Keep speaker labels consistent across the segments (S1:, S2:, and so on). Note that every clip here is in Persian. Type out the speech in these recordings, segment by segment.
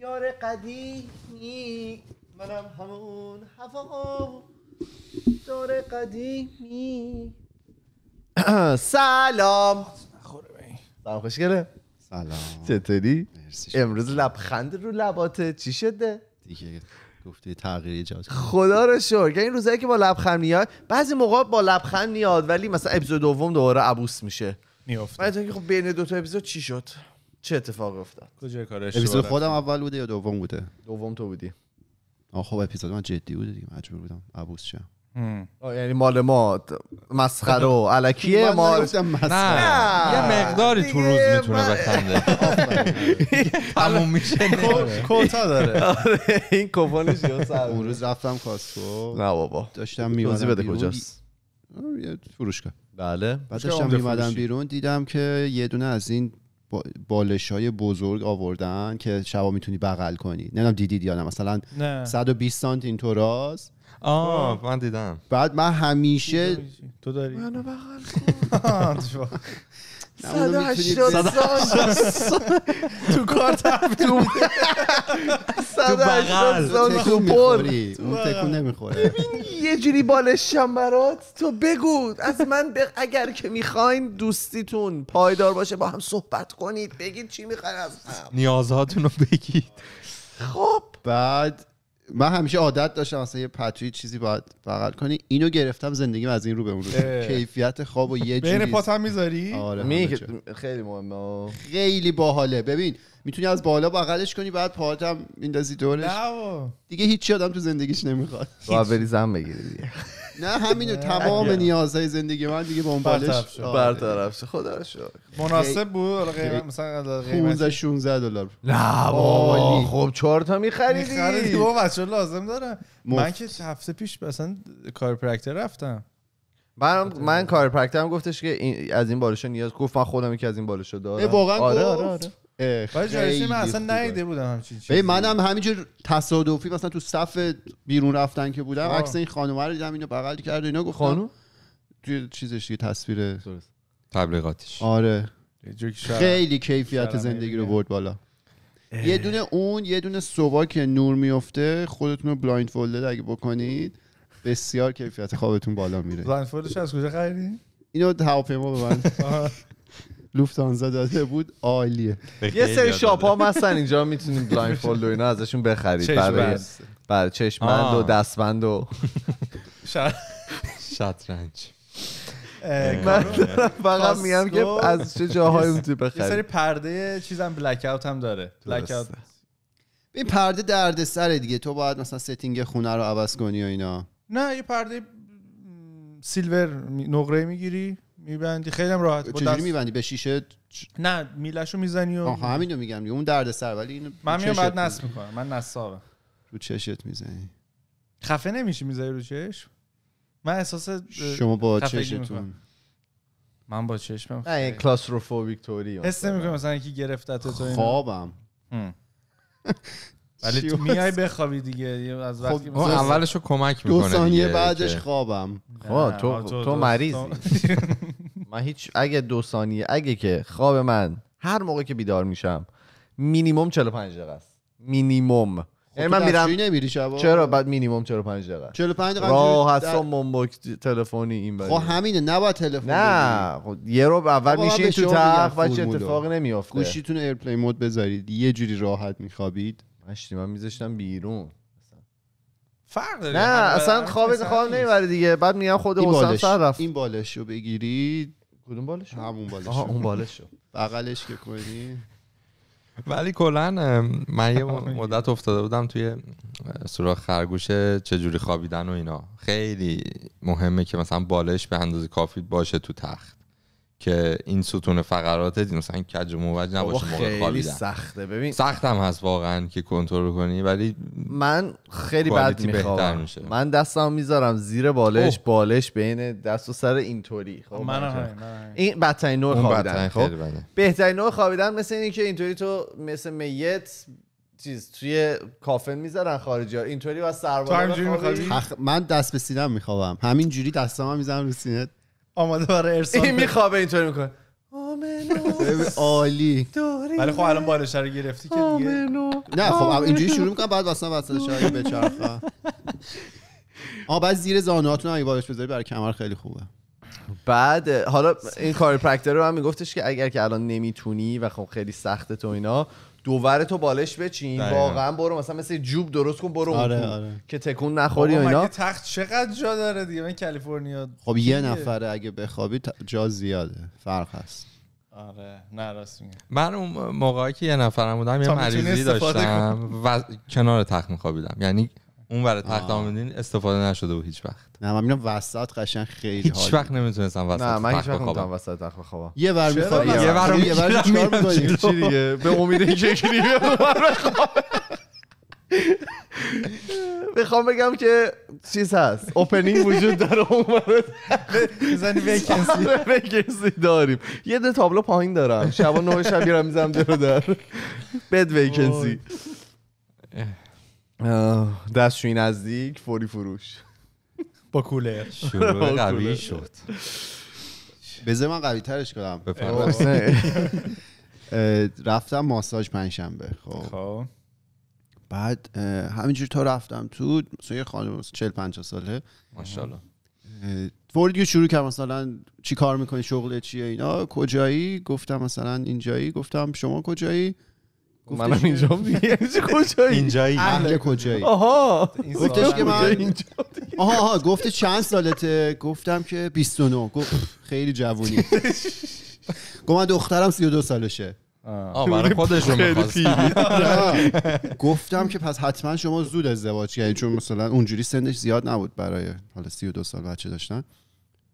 S1: یار قدیمی منم همون هوا دار قدیمی سلام سلام خوشگله سلام چطوری؟ امروز لبخند رو لباته چی شده؟
S2: دیگه گفته تغییر جاز
S1: خدا رو شکر این یعنی روزایی که با لبخند میاد بعضی موقع با لبخند میاد ولی مثلا اپیزود دوم دوباره عبوس میشه که خب بین دو تا اپیزود چی شد چه اتفاق افتاد کجا کار
S3: اپیزود خودم
S2: اول بوده یا دوم بوده
S1: دوم تو بودی
S2: آه خب اپیزود من جدی بوده دیگه مجبور بودم عبوس شم
S1: یعنی مال ما مسخره و علکیه ما نه یه مقداری تو روز میتونه بخنده تموم میشه کوتا داره آره، این کوپنش یا اون روز
S2: رفتم کاسکو نه بابا داشتم میوزی بده کجاست فروشگاه بله بعد داشتم میومدم بیرون دیدم که یه دونه از این بالش های بزرگ آوردن که شبا میتونی بغل کنی نمیدونم دیدید یا نه مثلا نه. 120 سانت این تو راست آه من دیدم بعد من همیشه تو داری منو بغل کن تو کار تو تو اون تکون نمیخوره ببین
S1: یه جوری بالشم برات تو بگو از من اگر که میخواین دوستیتون پایدار باشه با هم صحبت کنید بگید چی میخواین از
S4: نیازهاتون رو
S2: بگید خب بعد من همیشه عادت داشتم مثلا یه پتوی چیزی باید بغل کنی اینو گرفتم زندگیم از این رو به اون کیفیت خواب و یه جوری بین پات هم میذاری آره، خیلی مهمه خیلی باحاله ببین میتونی از بالا بغلش کنی بعد پاتم هم میندازی دورش دیگه هیچی آدم تو زندگیش نمیخواد بری زن بگیری دیگه نه همینو تمام نیازهای زندگی من دیگه اون بالش آره. برطرف
S1: شد خدا رو شکر
S2: مناسب بود حالا مثلا 15 16 دلار نه
S3: بابا
S1: خب چهار تا می‌خریدی می‌خریدی دو بچه
S3: لازم داره من که هفته پیش
S1: مثلا کارپرکتر رفتم من من کارپرکترم گفتش که از این
S2: بالشا نیاز گفت من خودم یکی از این بالشا دارم واقعا آره آره, آره. باید من اصلا نیده بودم همچین منم همینجور تصادفی مثلا تو صف بیرون رفتن که بودم عکس این خانومه رو دیدم اینو بغل کرد اینا گفتن خانم چیزش تصویر
S4: تبلیغاتش آره
S2: خیلی کیفیت زندگی رو برد بالا یه دونه اون یه دونه سوا که نور میفته خودتون رو بلایند فولدد اگه بکنید بسیار کیفیت خوابتون بالا میره بلایند فولدش از کجا خریدی اینو هواپیما به لوفتانزا داده بود عالیه یه سری شاپ ها مثلا اینجا
S1: میتونیم بلایند فولد و اینا ازشون بخرید برای برای چشمند و دستبند و
S4: شطرنج من دارم فقط میگم که از چه جاهایی میتونی بخرید یه سری
S3: پرده چیزم بلک اوت هم داره بلک
S2: این پرده درد سره دیگه تو باید مثلا ستینگ خونه رو عوض کنی و اینا
S3: نه یه پرده
S2: سیلور نقره میگیری میبندی خیلی هم راحت
S3: چجوری میبندی به
S2: شیشه نه میلشو میزنی و آها رو میگم اون درد سر ولی اینو
S3: من میام بعد نصب میکنم من نصابم
S2: رو چشت میزنی
S3: خفه نمیشی میزنی رو چش من احساس شما با چشتون
S2: من با چشمم نه کلاستروفو توری حس
S3: نمیکنم مثلا یکی گرفتت تو خوابم ولی تو میای بخوابی دیگه از خب، وقتی
S4: اولش کمک میکنه دو
S3: ثانیه بعدش خوابم خب تو تو مریضی من هیچ اگه
S1: دو ثانیه اگه که خواب من هر موقع که بیدار میشم مینیمم 45 دقیقه است مینیمم خب یعنی من میرم
S2: نمیری شبا چرا
S1: بعد مینیمم 45 دقیقه 45 دقیقه راحت در... مونبوک تلفنی این بری خب
S2: همینه نباید تلفن نه
S1: خب یه رو اول میشین تو تخ و چه اتفاقی نمیافته گوشیتون
S2: ایرپلی مود بذارید یه جوری راحت میخوابید مشتی من میذاشتم بیرون
S3: فرق داره نه اصلا خواب
S1: خواب نمیبره دیگه بعد میگم خود حسین سر
S2: رفت این بالش رو بگیرید کدوم بالش همون بالش آها اون بالش بغلش که کنی
S4: ولی کلا من یه مدت افتاده بودم توی سوراخ خرگوش چجوری خوابیدن و اینا خیلی مهمه که مثلا بالش به اندازه کافی باشه تو تخت که این ستون فقرات مثلا کج و موج نباشه موقع خوابیدن سخته ببین هم هست واقعا که کنترل کنی ولی من خیلی بد میخوام من دستم
S1: میذارم زیر بالش بالش بین دست و سر اینطوری خب, خب، من, این بدترین نوع خوابیدن خب بهترین نوع خوابیدن مثل اینه که اینطوری تو مثل میت چیز توی کافن میذارن خارجی ها اینطوری و سربالا
S2: من دست به سینم میخوابم همین جوری دستم میذارم رو آماده برای ارسال این
S1: میخوابه اینطوری میکنه
S2: عالی ولی خب الان بالش رو گرفتی که دیگه
S3: نه خب اینجوری شروع میکنم بعد واسه وسط شاید بچرخه
S2: آه بعد زیر زانوهاتون هم بالش بذاری برای کمر خیلی خوبه بعد حالا این پرکتر
S1: رو هم میگفتش که اگر که الان نمیتونی و خب خیلی سخته تو اینا دوور تو بالش
S2: بچین واقعا
S1: برو مثلا مثل جوب درست کن برو آره،, آره، که تکون نخوری و اینا تخت چقدر جا داره دیگه من کالیفرنیا
S2: خب یه نفره
S4: اگه بخوابی جا زیاده فرق هست
S3: آره نه
S4: من اون موقعی که یه نفرم بودم یه مریضی داشتم و کنار تخت میخوابیدم یعنی اون برای تخت آمدین استفاده نشده و هیچ وقت نه من میرم وسط قشنگ خیلی هیچ وقت نمیتونستم وسط نه من هیچ وقت نمیتونم وسط تخت بخوابم یه بر میخوام یه ور یه ور چی دیگه به امید این شکلی
S1: میخوام بگم که چیز هست اوپنینگ وجود داره اون میزنی ویکنسی ویکنسی داریم یه ده تابلو پایین دارم شبا نه شب میرم میزنم جلو در بد ویکنسی دستشویی نزدیک فوری فروش
S3: با کوله شروع قوی شد
S2: بذار من قوی ترش کنم رفتم ماساژ پنجشنبه خب, خب. بعد همینجور تا رفتم تو مثلا یه خانم 40 ساله ماشاءالله فوری شروع کرد مثلا چی کار میکنی شغل چیه اینا کجایی گفتم مثلا اینجایی گفتم شما کجایی
S4: منم اینجا دیگه
S2: کجایی اینجایی اهل کجایی آها گفتش که من آها آها گفت چند سالته گفتم که 29 گفت خیلی جوونی گفت من دخترم 32 سالشه آه برای خودشون آره. گفتم که پس حتما شما زود ازدواج کردید چون مثلا اونجوری سنش زیاد نبود برای حالا 32 سال بچه داشتن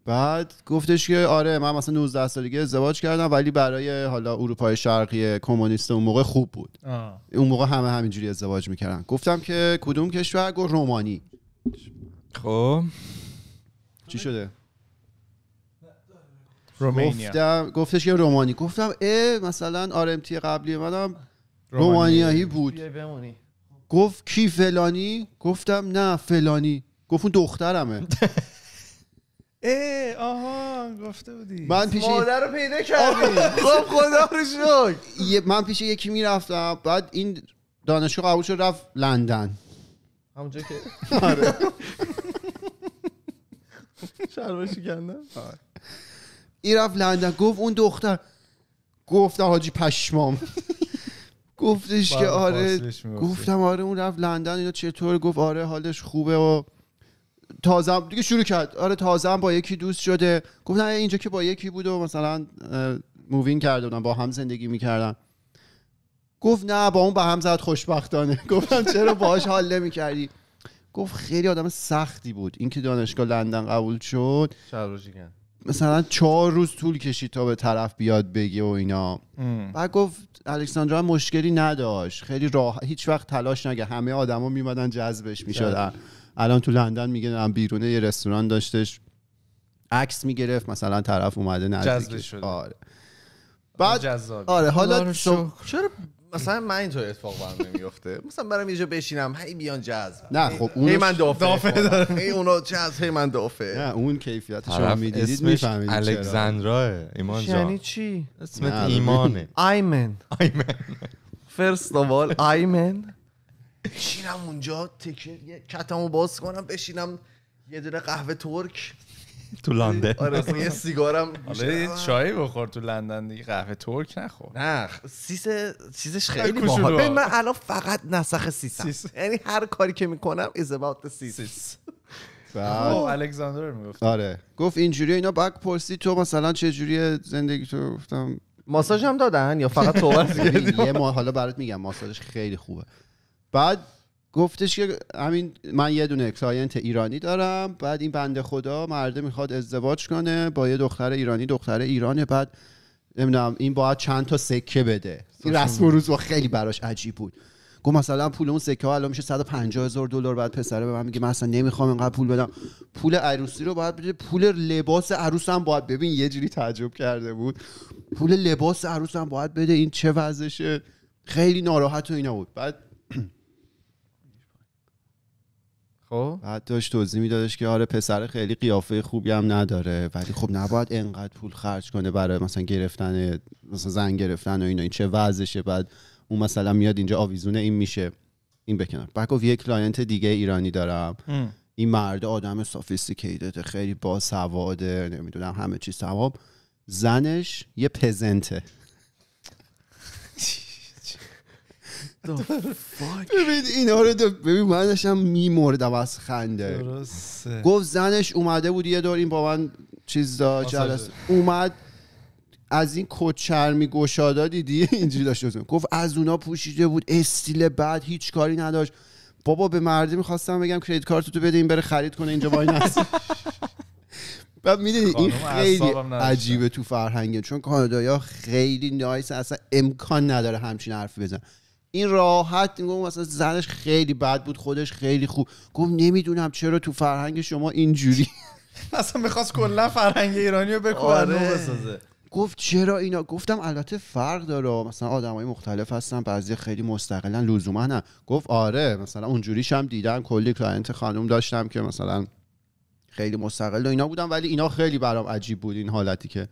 S2: بعد گفتش که آره من مثلا 19 سالگی ازدواج کردم ولی برای حالا اروپای شرقی کمونیست اون موقع خوب بود اون موقع همه همینجوری ازدواج میکردن گفتم که کدوم کشور گفت رومانی خب چی شده رومانی گفتش که رومانی گفتم اه مثلا آرمتی قبلی منم رومانیایی بود گفت کی فلانی گفتم نه فلانی گفت اون دخترمه
S3: ای آها گفته بودی من پیش مادر رو پیدا کردم خب
S2: خدا رو شکر من پیش یکی میرفتم بعد این دانشجو قبول شد رفت لندن
S1: همونجا که آره شرمه کردم
S2: این رفت لندن گفت اون دختر گفت حاجی پشمام گفتش که آره گفتم آره اون رفت لندن اینا چطور گفت آره حالش خوبه و تازه دیگه شروع کرد آره تازه با یکی دوست شده گفتن اینجا که با یکی بود و مثلا مووین کرده بودن با هم زندگی میکردن گفت نه با اون به هم زد خوشبختانه گفتم چرا باهاش حال نمیکردی گفت خیلی آدم سختی بود اینکه دانشگاه لندن قبول شد مثلا چهار روز طول کشید تا به طرف بیاد بگی و اینا و گفت الکساندرا مشکلی نداشت خیلی راه هیچ وقت تلاش نگه همه آدما میمدن جذبش میشدن الان تو لندن میگه بیرونه یه رستوران داشتش عکس میگرفت مثلا طرف اومده نزدیکش آره
S1: بعد جذاب آره حالا آره، چرا مثلا من تو اتفاق برام
S4: نمیفته
S2: مثلا
S1: برام یه جا بشینم هی بیان جاز نه خب
S2: اون هی من دافه خب،
S1: هی اونا از هی من دافه
S2: نه اون کیفیت شما میدیدید میفهمید الکساندرا
S4: ایمان جان یعنی چی اسمت ایمانه
S1: ایمن فرست اول ایمن بشینم اونجا تکه کتمو باز کنم بشینم یه دونه قهوه ترک
S4: تو لندن آره خب یه سیگارم حالا چای بخور
S3: تو لندن دیگه قهوه ترک نخور نه سیس چیزش خیلی باحال من الان
S1: فقط
S2: نسخ سیسم
S1: یعنی هر کاری که میکنم از about the سیس خب.
S2: الکساندر
S1: میگفت
S3: آره
S2: گفت اینجوری اینا بک پرسی تو مثلا چه جوری زندگی تو گفتم ماساژ هم دادن یا فقط تو یه ما حالا برات میگم ماساژش خیلی خوبه بعد گفتش که همین من یه دونه کلاینت ایرانی دارم بعد این بنده خدا مرده میخواد ازدواج کنه با یه دختر ایرانی دختر ایرانه بعد نمیدونم این باید چند تا سکه بده این رسم و روز و خیلی براش عجیب بود گفت مثلا پول اون سکه ها الان میشه 150 هزار دلار بعد پسره به من میگه من اصلا نمیخوام اینقدر پول بدم پول عروسی رو باید بده پول لباس عروس هم باید ببین یه جوری تعجب کرده بود پول لباس عروس باید بده این چه وضعشه خیلی ناراحت و اینا بود بعد خب بعد داشت توضیح میدادش که آره پسر خیلی قیافه خوبی هم نداره ولی خب نباید انقدر پول خرج کنه برای مثلا گرفتن مثلا زن گرفتن و اینا این چه وضعشه بعد اون مثلا میاد اینجا آویزونه این میشه این بکنار بعد گفت یک کلاینت دیگه ایرانی دارم این مرد آدم سافیستیکیتد خیلی با سواده نمیدونم همه چی سواب زنش یه پزنته ببین اینا رو ببین من داشتم میمردم از خنده گفت زنش اومده بود یه دور این با من چیز داشت. اومد از این کچرمی گشادا دیدی اینجوری داشت گفت از اونا پوشیده بود استیل بعد هیچ کاری نداشت بابا به مردی میخواستم بگم کریدیت کارت تو بده این بره خرید کنه اینجا وای نست بعد میدونی این خیلی عجیبه تو فرهنگه چون کانادایا خیلی نایس اصلا امکان نداره همچین حرفی بزن این راحت میگم مثلا زنش خیلی بد بود خودش خیلی خوب گفت نمیدونم چرا تو فرهنگ شما اینجوری اصلا میخواست کلا فرهنگ ایرانی رو آره. بکنه بسازه گفت چرا اینا گفتم البته فرق داره مثلا آدمای مختلف هستن بعضی خیلی مستقلن لزوما نه گفت آره مثلا اونجوریش هم دیدم کلی کلاینت خانم داشتم که مثلا خیلی مستقل و اینا بودم ولی اینا خیلی برام عجیب بود این حالتی که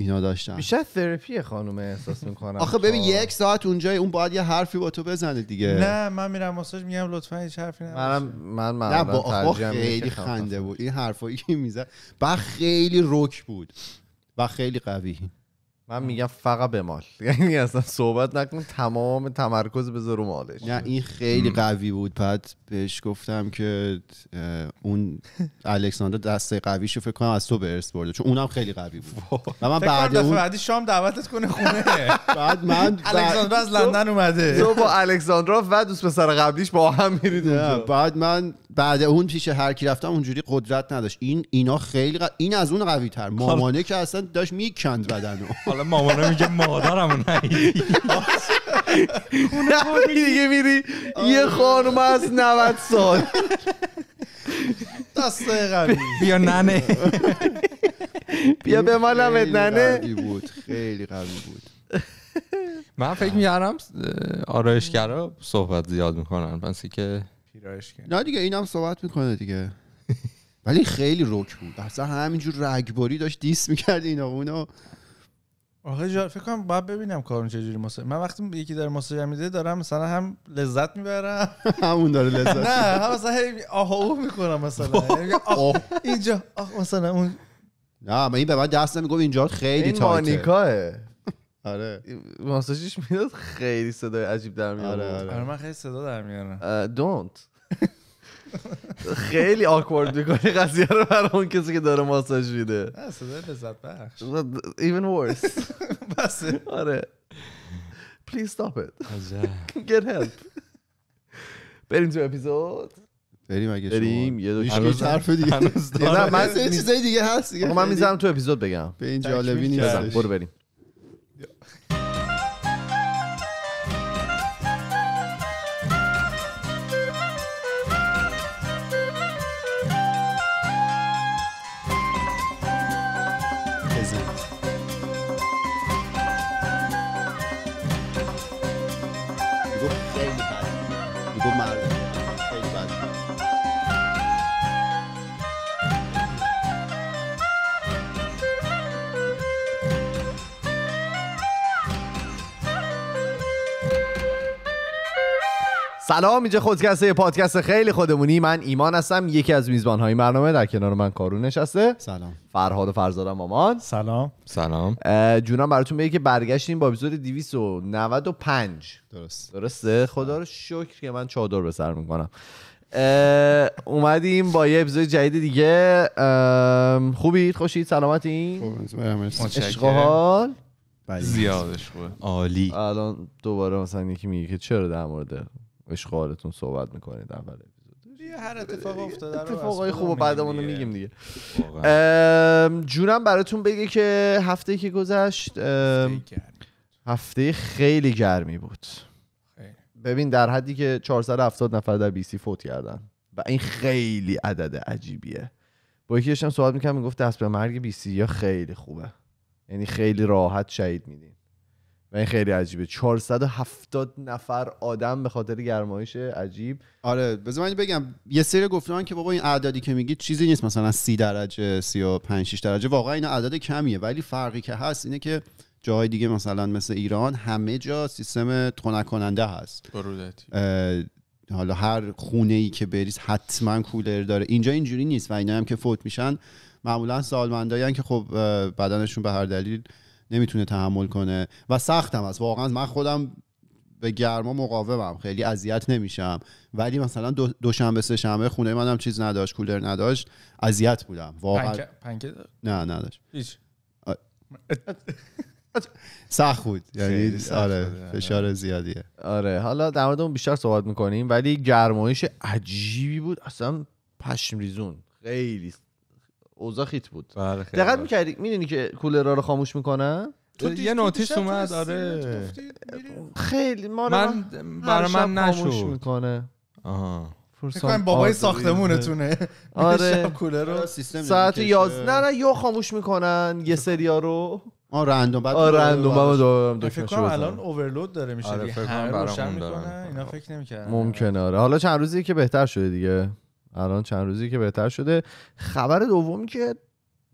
S2: اینا داشتن بیشتر ترپی خانم احساس میکنم آخه ببین خب. یک ساعت اونجای اون باید یه حرفی با تو بزنه دیگه نه
S1: من
S3: میرم ماساژ میگم لطفا هیچ حرفی نمیشه من من من خیلی خنده
S2: بود این حرفایی که میزد بعد خیلی رک بود و خیلی قوی
S1: من میگم فقط به مال یعنی اصلا صحبت نکن تمام تمرکز بذار رو
S2: مالش نه این خیلی قوی بود بعد بهش گفتم که اون الکساندر دسته قویش رو فکر کنم از تو به برده چون اونم خیلی قوی بود و من بعد اون
S3: بعدی شام دعوتت کنه خونه بعد من الکساندر از لندن اومده تو با
S2: الکساندرا و دوست پسر قبلیش با هم میرید بعد من بعد اون پیش هر کی رفتم اونجوری قدرت نداشت این اینا خیلی این از اون قوی تر خب. مامانه که اصلا داشت میکند بدنو
S4: حالا میگه مادرم نهیدی
S1: دیگه میری یه آره. خانم از 90 سال
S4: دسته قوی بیا ننه بیا به نمید ننه بود خیلی قوی بود من فکر میارم آرایشگرا صحبت زیاد میکنن پس که نه دیگه اینم صحبت میکنه دیگه
S2: ولی خیلی روک بود اصلا همینجور رگباری داشت دیس میکرد این اونو.
S3: آخه فکر کنم باید ببینم کارون چجوری ماساژ من وقتی یکی داره ماساژ میده دارم مثلا هم
S2: لذت میبرم همون داره لذت نه هم
S3: مثلا او میکنم مثلا اینجا مثلا اون
S2: نه من این به من دست نمیگم اینجا خیلی تایته مانیکاه آره ماساژش میداد خیلی صدای عجیب در میاره آره.
S3: آره، من خیلی
S1: صدا در میارم دونت خیلی آکورد میکنی قضیه رو برای اون کسی که داره ماساژ میده
S3: صدای لذت بخش
S1: even worse بس آره please stop it get help بریم تو اپیزود بریم اگه بریم یه دو تا حرف دیگه نه من چیزای دیگه هست دیگه من میذارم تو اپیزود بگم به این جالبی نیست برو بریم سلام اینجا خودکسته پادکست خیلی خودمونی من ایمان هستم یکی از میزبان های برنامه در کنار من کارون نشسته سلام فرهاد و فرزادم مامان سلام سلام جونم براتون بگه که برگشتیم با اپیزود 295 درست درسته خدا رو شکر که من چادر به سر میکنم اومدیم با یه اپیزود جدید دیگه خوبید خوشید سلامتی اشغال بله. زیادش خوبه عالی الان دوباره مثلا یکی میگه که چرا در مورد اشغالتون صحبت میکنید اول اپیزود
S3: هر اتفاق افتاده اتفاقای خوب بعدمون
S1: میگیم دیگه جونم براتون بگه که هفته که گذشت هفته خیلی گرمی بود ببین در حدی که 470 نفر در سی فوت کردن و این خیلی عدد عجیبیه با یکی داشتم صحبت میکنم میگفت دست به مرگ سی یا خیلی خوبه یعنی خیلی راحت شهید میدین و این خیلی عجیبه 470
S2: نفر آدم به خاطر گرمایش عجیب آره بذار من بگم یه سری گفتن که بابا این اعدادی که میگی چیزی نیست مثلا 30 درجه 35 6 درجه واقعا این عدد کمیه ولی فرقی که هست اینه که جای دیگه مثلا مثل ایران همه جا سیستم تنک کننده هست حالا هر خونه ای که بریز حتما کولر داره اینجا اینجوری نیست و اینا هم که فوت میشن معمولا سالمندایی که خب بدنشون به هر دلیل نمیتونه تحمل کنه و سختم است واقعا من خودم به گرما مقاومم خیلی اذیت نمیشم ولی مثلا دوشنبه سه شنبه خونه منم چیز نداشت کولر نداشت اذیت بودم واقعا پنکه, نه نداشت سخت بود یعنی آره فشار زیادیه آره حالا در مورد
S1: بیشتر صحبت میکنیم ولی گرمایش عجیبی بود اصلا پشم ریزون خیلی اوضاع خیت بود بله، دقت بله. میکردی میدونی که کولر رو خاموش میکنه تو یه نوتیس اومد آره خیلی ما من برای من نشو میکنه آها کنم بابای ساختمونتونه آره کولر رو آره، سیستم ساعت 11 نه نه یا خاموش میکنن یه سریا رو آ رندوم بعد آره رندوم بعد فکر کنم الان
S3: اورلود داره میشه آره فکر کنم اینا فکر نمیکردن
S1: ممکنه آره حالا چند روزی که بهتر شده دیگه الان چند روزی که بهتر شده خبر دومی که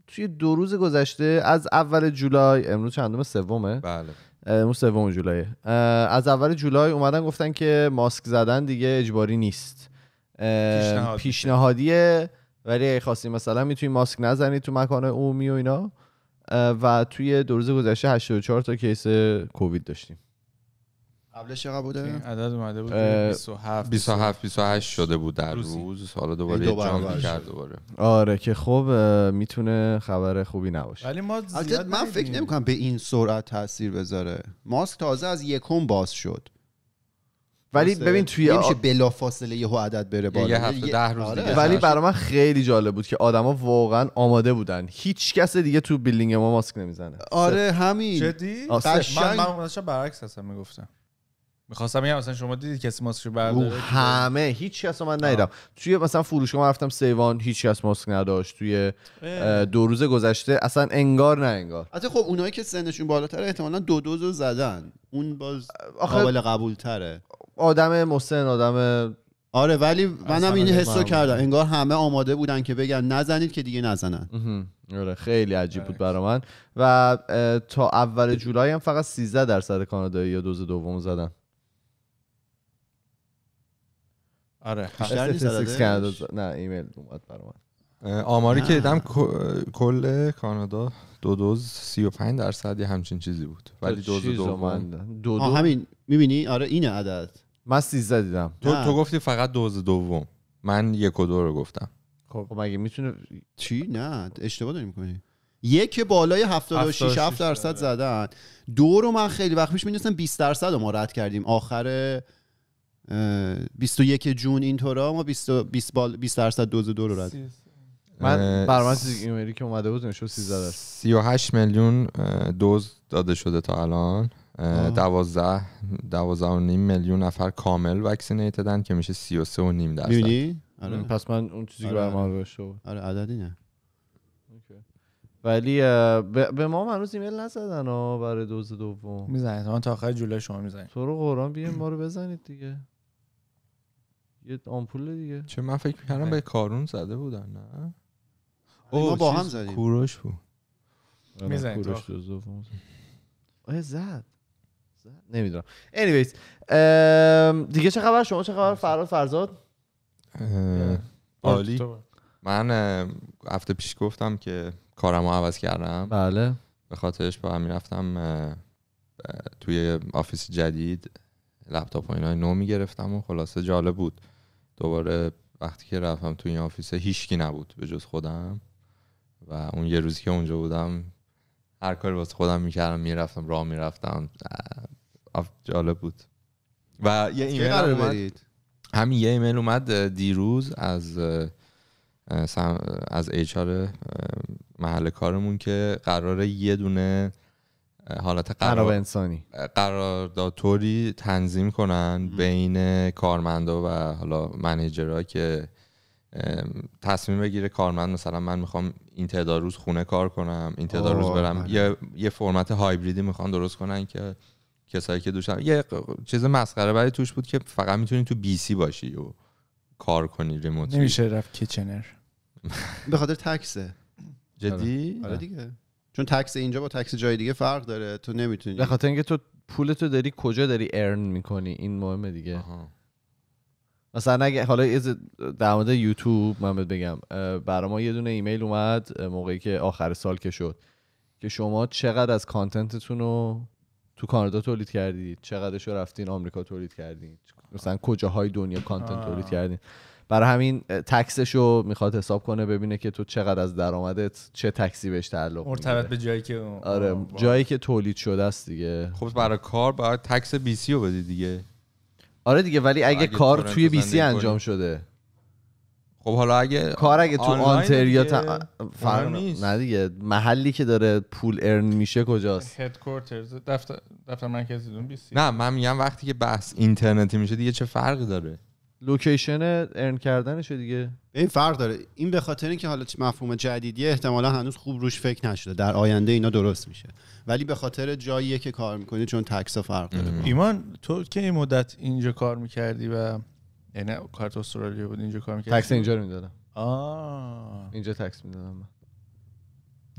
S1: توی دو روز گذشته از اول جولای امروز چندم سومه بله امروز سوم جولای از اول جولای اومدن گفتن که ماسک زدن دیگه اجباری نیست پیشنهادیه ولی اگه خواستیم مثلا میتونی ماسک نزنی تو مکان عمومی و اینا و توی دو روز گذشته 84 تا کیس کووید داشتیم
S3: قبلش چقدر بوده؟ عدد اومده بود
S1: 27
S2: 27
S4: 28 شده بود در روز, حالا دوباره یعنی جام کرد دوباره
S1: آره که خب میتونه خبر خوبی نباشه
S2: ولی ما زیاد من فکر نمیکنم به این سرعت تاثیر بذاره ماسک تازه از یکم باز شد ولی ببین توی میشه بلا فاصله یهو عدد بره بالا یه هفته ده روز آره. دیگه ولی برای من خیلی جالب
S1: بود که آدما واقعا آماده بودن هیچ کس دیگه تو بیلینگ ما ماسک نمیزنه
S2: آره
S3: همین جدی من من برعکس هستم میگفتم
S1: میخواستم بگم مثلا شما دیدید کسی ماسکش برداره همه هیچ کس من ندیدم توی مثلا فروشگاه رفتم سیوان هیچ کس ماسک نداشت توی دو روز گذشته اصلا انگار نه انگار
S2: البته خب اونایی که سنشون بالاتر احتمالا دو دوز زدن اون باز قابل قبول تره آدم مسن آدم آره ولی منم این حسو کردم انگار همه آماده بودن که بگن نزنید که دیگه نزنن آره خیلی عجیب بود آره. برا من و تا
S1: اول جولای هم فقط 13 درصد کانادایی یا دوز دوم زدن آره بیشتر آره. کانادا نه ایمیل اومد برام
S4: آماری که دیدم کل کانادا دو دوز 35 درصد همچین چیزی بود ولی دوز دوم دو دو همین می‌بینی آره این عدد من 13 دیدم تو تو گفتی فقط دوز دوم من یک و دو رو گفتم
S2: خب, خب مگه میتونه چی نه اشتباه داری میکنی یک بالای 76 7 درصد آره. زدن دو رو من خیلی وقت پیش می‌دونستم 20 درصد رو ما رد کردیم آخر 21 جون اینطورا ما 20 20 بال 20 درصد دوز دو رو رد
S4: من برام
S2: چیزی که اومده بود نشو 13 درصد
S4: 38 میلیون دوز داده شده تا الان 12 12 و نیم میلیون نفر کامل وکسینیتدن که میشه 33 و نیم درصد میبینی آره پس من اون چیزی
S1: که آره، برام نوشته آره. آره عددی نه ولی به ما هنوز ایمیل نزدن ها برای دوز دوم میزنید من
S3: تا آخر جولای شما میزنید تو
S1: رو قرآن بیم ما رو بزنید دیگه یه آمپول دیگه چه من فکر می‌کردم به
S4: کارون زده بودن نه آره، او با هم زدیم
S1: کوروش بود
S4: آره، میزنیم تو
S1: زد آره، نمیدونم anyways دیگه چه خبر شما چه خبر فراد فرزاد
S4: عالی من هفته پیش گفتم که کارمو عوض کردم بله به خاطرش با هم رفتم توی آفیس جدید لپتاپ های نو میگرفتم و خلاصه جالب بود دوباره وقتی که رفتم تو این آفیسه هیچکی نبود به جز خودم و اون یه روزی که اونجا بودم هر کاری واسه خودم میکردم میرفتم راه میرفتم جالب بود و یه ایمیل اومد همین یه ایمیل اومد دیروز از از اچ محل کارمون که قراره یه دونه حالت قرار انسانی قراردادطوری تنظیم کنن بین کارمندا و حالا منیجرها که تصمیم بگیره کارمند مثلا من میخوام این تعداد روز خونه کار کنم این تعداد روز برم آره. یه،, یه فرمت هایبریدی میخوان درست کنن که کسایی که دوشن یه چیز مسخره برای توش بود که فقط میتونی تو بی سی باشی و کار کنی ریموت نمیشه
S3: رفت کیچنر
S2: به خاطر تکسه جدی آره, آره دیگه چون تکس اینجا با تکس جای دیگه فرق داره تو نمیتونی به خاطر
S1: اینکه تو پولتو داری کجا داری ارن میکنی این مهمه دیگه آها. مثلا اگه حالا در مورد یوتیوب من بگم برای ما یه دونه ایمیل اومد موقعی که آخر سال که شد که شما چقدر از کانتنتتون رو تو کانادا تولید کردید چقدرش رو رفتین آمریکا تولید کردین مثلا کجاهای دنیا کانتنت تولید کردین برای همین تکسش رو میخواد حساب کنه ببینه که تو چقدر از درآمدت چه تکسی بهش تعلق مرتبط به جایی که آره جایی که تولید
S4: شده است دیگه خب برای کار باید تکس بی سی رو بدی دیگه آره دیگه ولی اگه, کار توی بی سی انجام شده خب حالا اگه کار اگه تو آنتریا تا... فرق
S1: نه دیگه محلی که داره پول ارن میشه کجاست
S3: دفتر دفتر مرکزی دون بیسی نه
S4: من میگم وقتی که بحث اینترنتی میشه دیگه چه فرقی داره
S2: لوکیشن ارن کردنش دیگه این فرق داره این به خاطر اینکه حالا مفهوم جدیدیه احتمالا هنوز خوب روش فکر نشده در آینده اینا درست میشه ولی به خاطر جاییه که کار میکنی چون تکس فرق داره ایمان تو که این مدت اینجا کار میکردی
S3: و یعنی کارت استرالیا بود اینجا کار میکردی تکس اینجا رو میدادم
S2: آه.
S3: اینجا تکس میدادم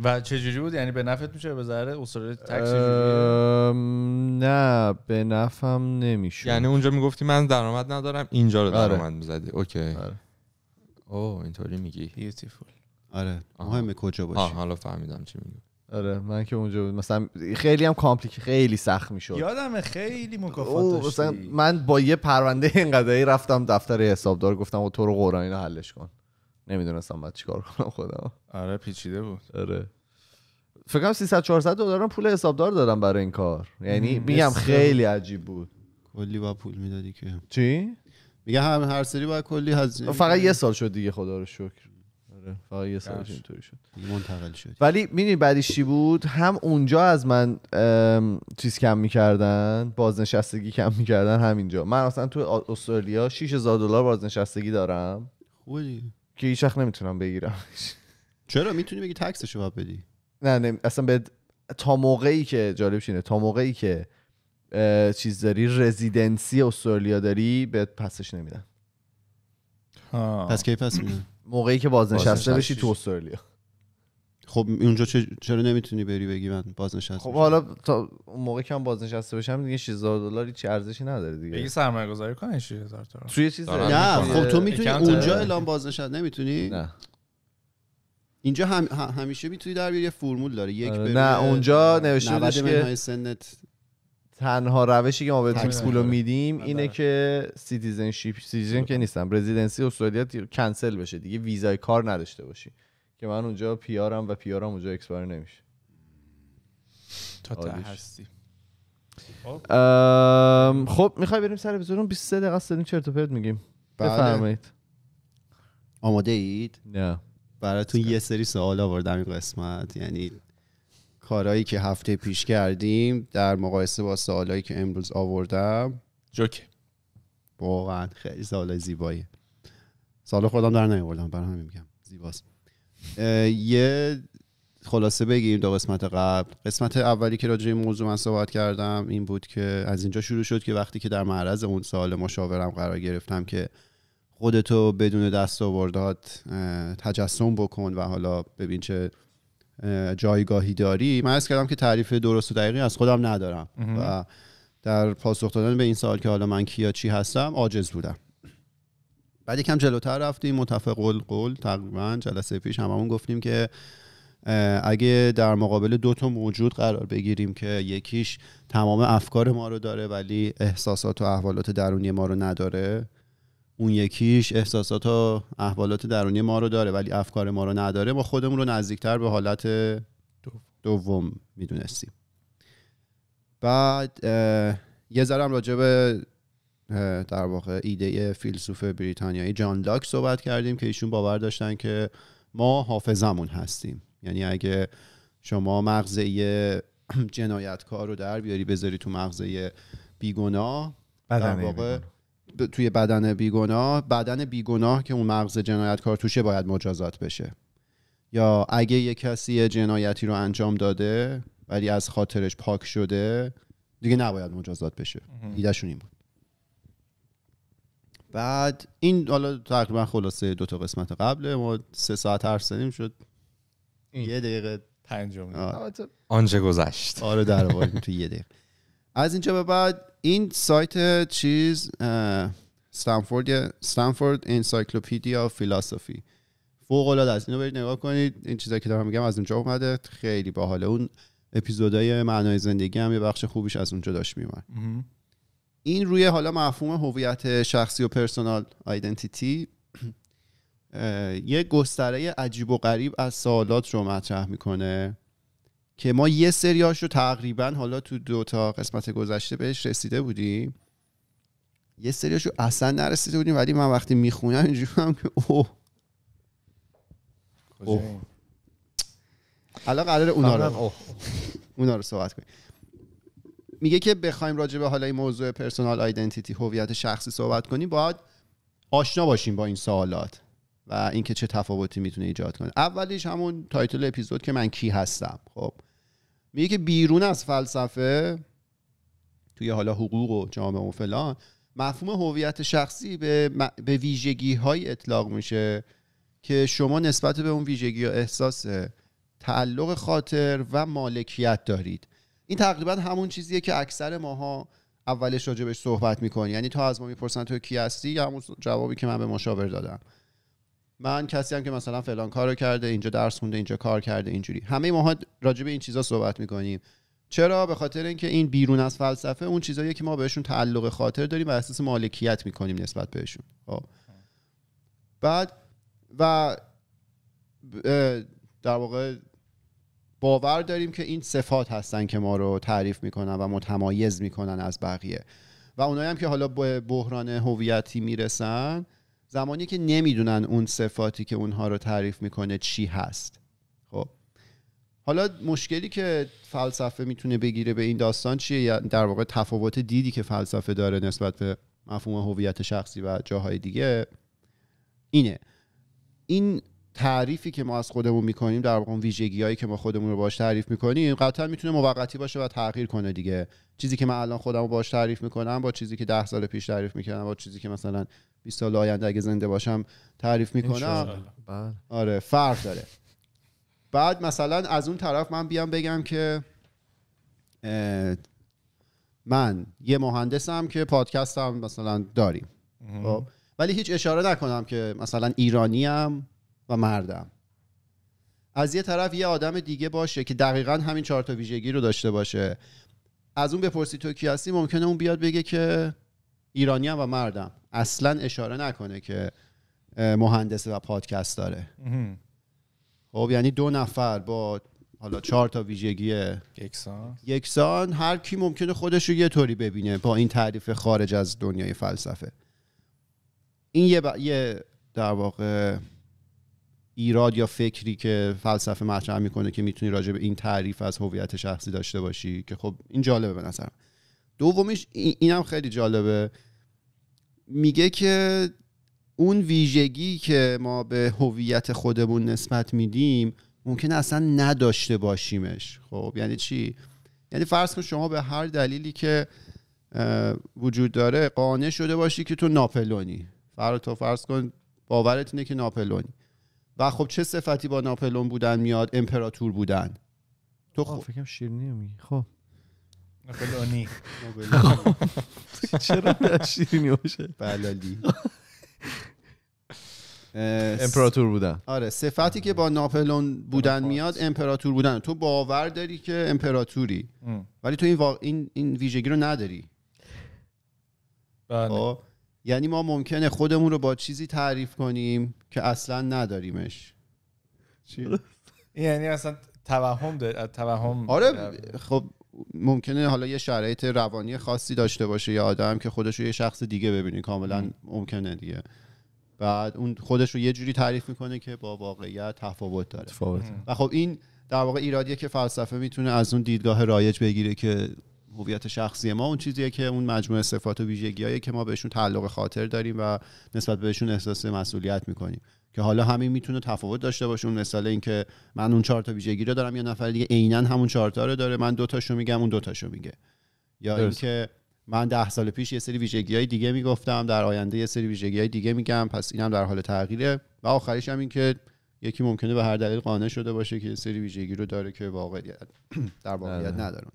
S3: و چه جوری بود یعنی به نفعت میشه به ذره اصول تکس
S1: نه به نفعم نمیشه یعنی اونجا میگفتی من درآمد ندارم اینجا رو آره. درآمد
S4: میزدی اوکی آره. او اینطوری میگی بیوتیفول آره مهمه کجا باشی آه حالا فهمیدم چی میگی
S1: آره من که اونجا بود مثلا خیلی هم کامپلیک خیلی سخت میشد
S3: یادم خیلی مکافات مثلا
S1: من با یه پرونده اینقدری رفتم دفتر حسابدار گفتم و تو رو قرآن حلش کن نمیدونستم بعد چیکار کنم خودم
S2: آره پیچیده بود آره
S1: فکر کنم 300 400 دلار پول حسابدار دادم برای این کار یعنی میگم خیلی
S2: عجیب بود کلی با پول میدادی که
S1: چی میگه
S2: هم هر سری با کلی هزینه فقط یه
S1: سال شد دیگه خدا رو شکر آره، فقط یه سالش اینطوری شد منتقل شد ولی میدونی بعدیشی چی بود هم اونجا از من چیز کم میکردن بازنشستگی کم میکردن همینجا من اصلا تو استرالیا 6000 دلار بازنشستگی دارم خوبه که هیچ نمیتونم بگیرم چرا میتونی بگی تکسش رو بدی نه, نه اصلا به تا موقعی که جالب شینه تا موقعی که چیز داری رزیدنسی استرالیا داری به پسش نمیدن
S2: پس کی پس میدن موقعی که بازنشسته بشی تو استرالیا خب اونجا چرا نمیتونی بری بگی من بازنشسته خب حالا
S1: تا اون موقع که من بازنشسته بشم دیگه 6000 دلاری چه ارزشی نداره دیگه بگی سرمایه گذاری کن
S3: 6000
S2: دلار توی چیز نه خب تو میتونی اونجا اعلام بازنشسته نمیتونی نه اینجا هم همیشه میتونی در بیاری یه فرمول داره یک آره، نه اونجا نوشته که سنت
S1: تنها روشی که ما به تکس پولو میدیم اینه که سیتیزنشیپ سیتیزن که نیستم رزیدنسی استرالیا کنسل بشه دیگه ویزای کار نداشته باشی که من اونجا پیارم و پیارم اونجا اکسپایر نمیشه تا تا هستی خب میخوای بریم سر بزرون 23 دقیقه است داریم چرت و پرت میگیم بله. بفرمایید
S2: آماده اید نه براتون یه سری سوال آوردم این قسمت یعنی کارهایی که هفته پیش کردیم در مقایسه با سوالایی که امروز آوردم جوک واقعا خیلی سوالای زیبایی سال خودم در نیاوردم برای همین میگم زیباست یه خلاصه بگیم دو قسمت قبل قسمت اولی که راجع این موضوع من صحبت کردم این بود که از اینجا شروع شد که وقتی که در معرض اون سال مشاورم قرار گرفتم که خودتو بدون دست آوردات تجسم بکن و حالا ببین چه جایگاهی داری من از کردم که تعریف درست و دقیقی از خودم ندارم و در پاسخ دادن به این سال که حالا من کیا چی هستم عاجز بودم بعد یکم جلوتر رفتیم متفق قول تقریبا جلسه پیش هممون گفتیم که اگه در مقابل دو تا موجود قرار بگیریم که یکیش تمام افکار ما رو داره ولی احساسات و احوالات درونی ما رو نداره اون یکیش احساسات و احوالات درونی ما رو داره ولی افکار ما رو نداره ما خودمون رو نزدیکتر به حالت دوم میدونستیم بعد یه ذرم راجع در واقع ایده فیلسوف بریتانیایی جان لاک صحبت کردیم که ایشون باور داشتن که ما حافظمون هستیم یعنی اگه شما مغزه جنایتکار رو در بیاری بذاری تو مغزه بیگناه در واقع توی بدن بیگناه بدن بیگناه که اون مغز جنایتکار توشه باید مجازات بشه یا اگه یه کسی جنایتی رو انجام داده ولی از خاطرش پاک شده دیگه نباید مجازات بشه ایدهشون این بود بعد این حالا تقریبا خلاصه دو تا قسمت قبله ما سه ساعت حرف زدیم شد این. یه دقیقه پنجم آره.
S4: آنجا گذشت آره در واقع
S2: تو یه دقیقه از اینجا به بعد این سایت چیز استنفورد استنفورد انسایکلوپدیا فلسفی فوق العاده است اینو برید نگاه کنید این چیزایی که دارم میگم از اونجا اومده خیلی باحاله اون اپیزودای معنای زندگی هم یه بخش خوبیش از اونجا داشت میومد این روی حالا مفهوم هویت شخصی و پرسونال آیدنتیتی یه گستره عجیب و غریب از سوالات رو مطرح میکنه که ما یه سریاش رو تقریبا حالا تو دو تا قسمت گذشته بهش رسیده بودیم یه سریاش رو اصلا نرسیده بودیم ولی من وقتی میخونم اینجوری هم که اوه اوه حالا قرار اونا رو اونا رو صحبت کنیم میگه که بخوایم راجع به حالا موضوع پرسونال آیدنتیتی هویت شخصی صحبت کنیم باید آشنا باشیم با این سوالات و اینکه چه تفاوتی میتونه ایجاد کنه اولیش همون تایتل اپیزود که من کی هستم خب میگه که بیرون از فلسفه توی حالا حقوق و جامعه و فلان مفهوم هویت شخصی به, م... به ویژگی های اطلاق میشه که شما نسبت به اون ویژگی و احساس تعلق خاطر و مالکیت دارید این تقریبا همون چیزیه که اکثر ماها اولش راجبش صحبت میکنی یعنی تا از ما میپرسن تو کی هستی همون جوابی که من به مشاور دادم من کسی هم که مثلا فلان کارو کرده اینجا درس خونده اینجا کار کرده اینجوری همه ماها راجع به این چیزا صحبت میکنیم چرا به خاطر اینکه این بیرون از فلسفه اون چیزایی که ما بهشون تعلق خاطر داریم و اساس مالکیت میکنیم نسبت بهشون خب بعد و در واقع باور داریم که این صفات هستن که ما رو تعریف میکنن و متمایز میکنن از بقیه و اونایی هم که حالا به بحران هویتی میرسن زمانی که نمیدونن اون صفاتی که اونها رو تعریف میکنه چی هست خب حالا مشکلی که فلسفه میتونه بگیره به این داستان چیه در واقع تفاوت دیدی که فلسفه داره نسبت به مفهوم هویت شخصی و جاهای دیگه اینه این تعریفی که ما از خودمون میکنیم در واقع ویژگی هایی که ما خودمون رو باش تعریف میکنیم قطعا میتونه موقتی باشه و تغییر کنه دیگه چیزی که من الان خودمو باش تعریف میکنم با چیزی که ده سال پیش تعریف میکنم با چیزی که مثلا 20 سال آینده اگه زنده باشم تعریف میکنم بله. آره فرق داره بعد مثلا از اون طرف من بیام بگم که من یه مهندسم که پادکست هم مثلا داریم خب؟ ولی هیچ اشاره نکنم که مثلا ایرانیم و مردم از یه طرف یه آدم دیگه باشه که دقیقا همین چهار تا ویژگی رو داشته باشه از اون بپرسی تو کی هستی ممکنه اون بیاد بگه که ایرانی و مردم اصلا اشاره نکنه که مهندس و پادکست داره خب یعنی دو نفر با حالا چهار تا ویژگی یکسان یکسان هر کی ممکنه خودش رو یه طوری ببینه با این تعریف خارج از دنیای فلسفه این یه, یه در واقع ایراد یا فکری که فلسفه مطرح میکنه که میتونی راجع به این تعریف از هویت شخصی داشته باشی که خب این جالبه به نظرم دومیش اینم خیلی جالبه میگه که اون ویژگی که ما به هویت خودمون نسبت میدیم ممکن اصلا نداشته باشیمش خب یعنی چی یعنی فرض کن شما به هر دلیلی که وجود داره قانع شده باشی که تو ناپلونی فرض تو فرض کن باورت که ناپلونی و خب چه صفتی با ناپلون بودن میاد امپراتور بودن تو خب
S1: فکرم شیرینی میگی خب
S2: ناپلونی چرا شیرینی باشه بلالی امپراتور بودن آره صفتی که با ناپلون بودن میاد امپراتور بودن تو باور داری که امپراتوری ولی تو این, این, این ویژگی رو نداری بله خب. یعنی ما ممکنه خودمون رو با چیزی تعریف کنیم که اصلا نداریمش
S3: یعنی اصلا توهم توهم آره
S2: خب ممکنه حالا یه شرایط روانی خاصی داشته باشه یا آدم که خودش رو یه شخص دیگه ببینی کاملا ممکنه دیگه بعد اون خودش رو یه جوری تعریف میکنه که با واقعیت تفاوت داره و خب این در واقع ایرادیه که فلسفه میتونه از اون دیدگاه رایج بگیره که هویت شخصی ما اون چیزیه که اون مجموعه صفات و ویژگیایی که ما بهشون تعلق خاطر داریم و نسبت بهشون احساس مسئولیت میکنیم که حالا همین میتونه تفاوت داشته باشه اون مثال اینکه من اون چهار تا ویژگی رو دارم یا نفر دیگه عینا همون چهار رو داره من دو تاشو میگم اون دو تاشو میگه یا اینکه من ده سال پیش یه سری ویژگی های دیگه میگفتم در آینده یه سری ویژگی های دیگه میگم پس اینم در حال تغییره و آخرش هم که یکی ممکنه به هر دلیل قانع شده باشه که یه سری ویژگی رو داره که واقعیت در واقعیت آره. نداره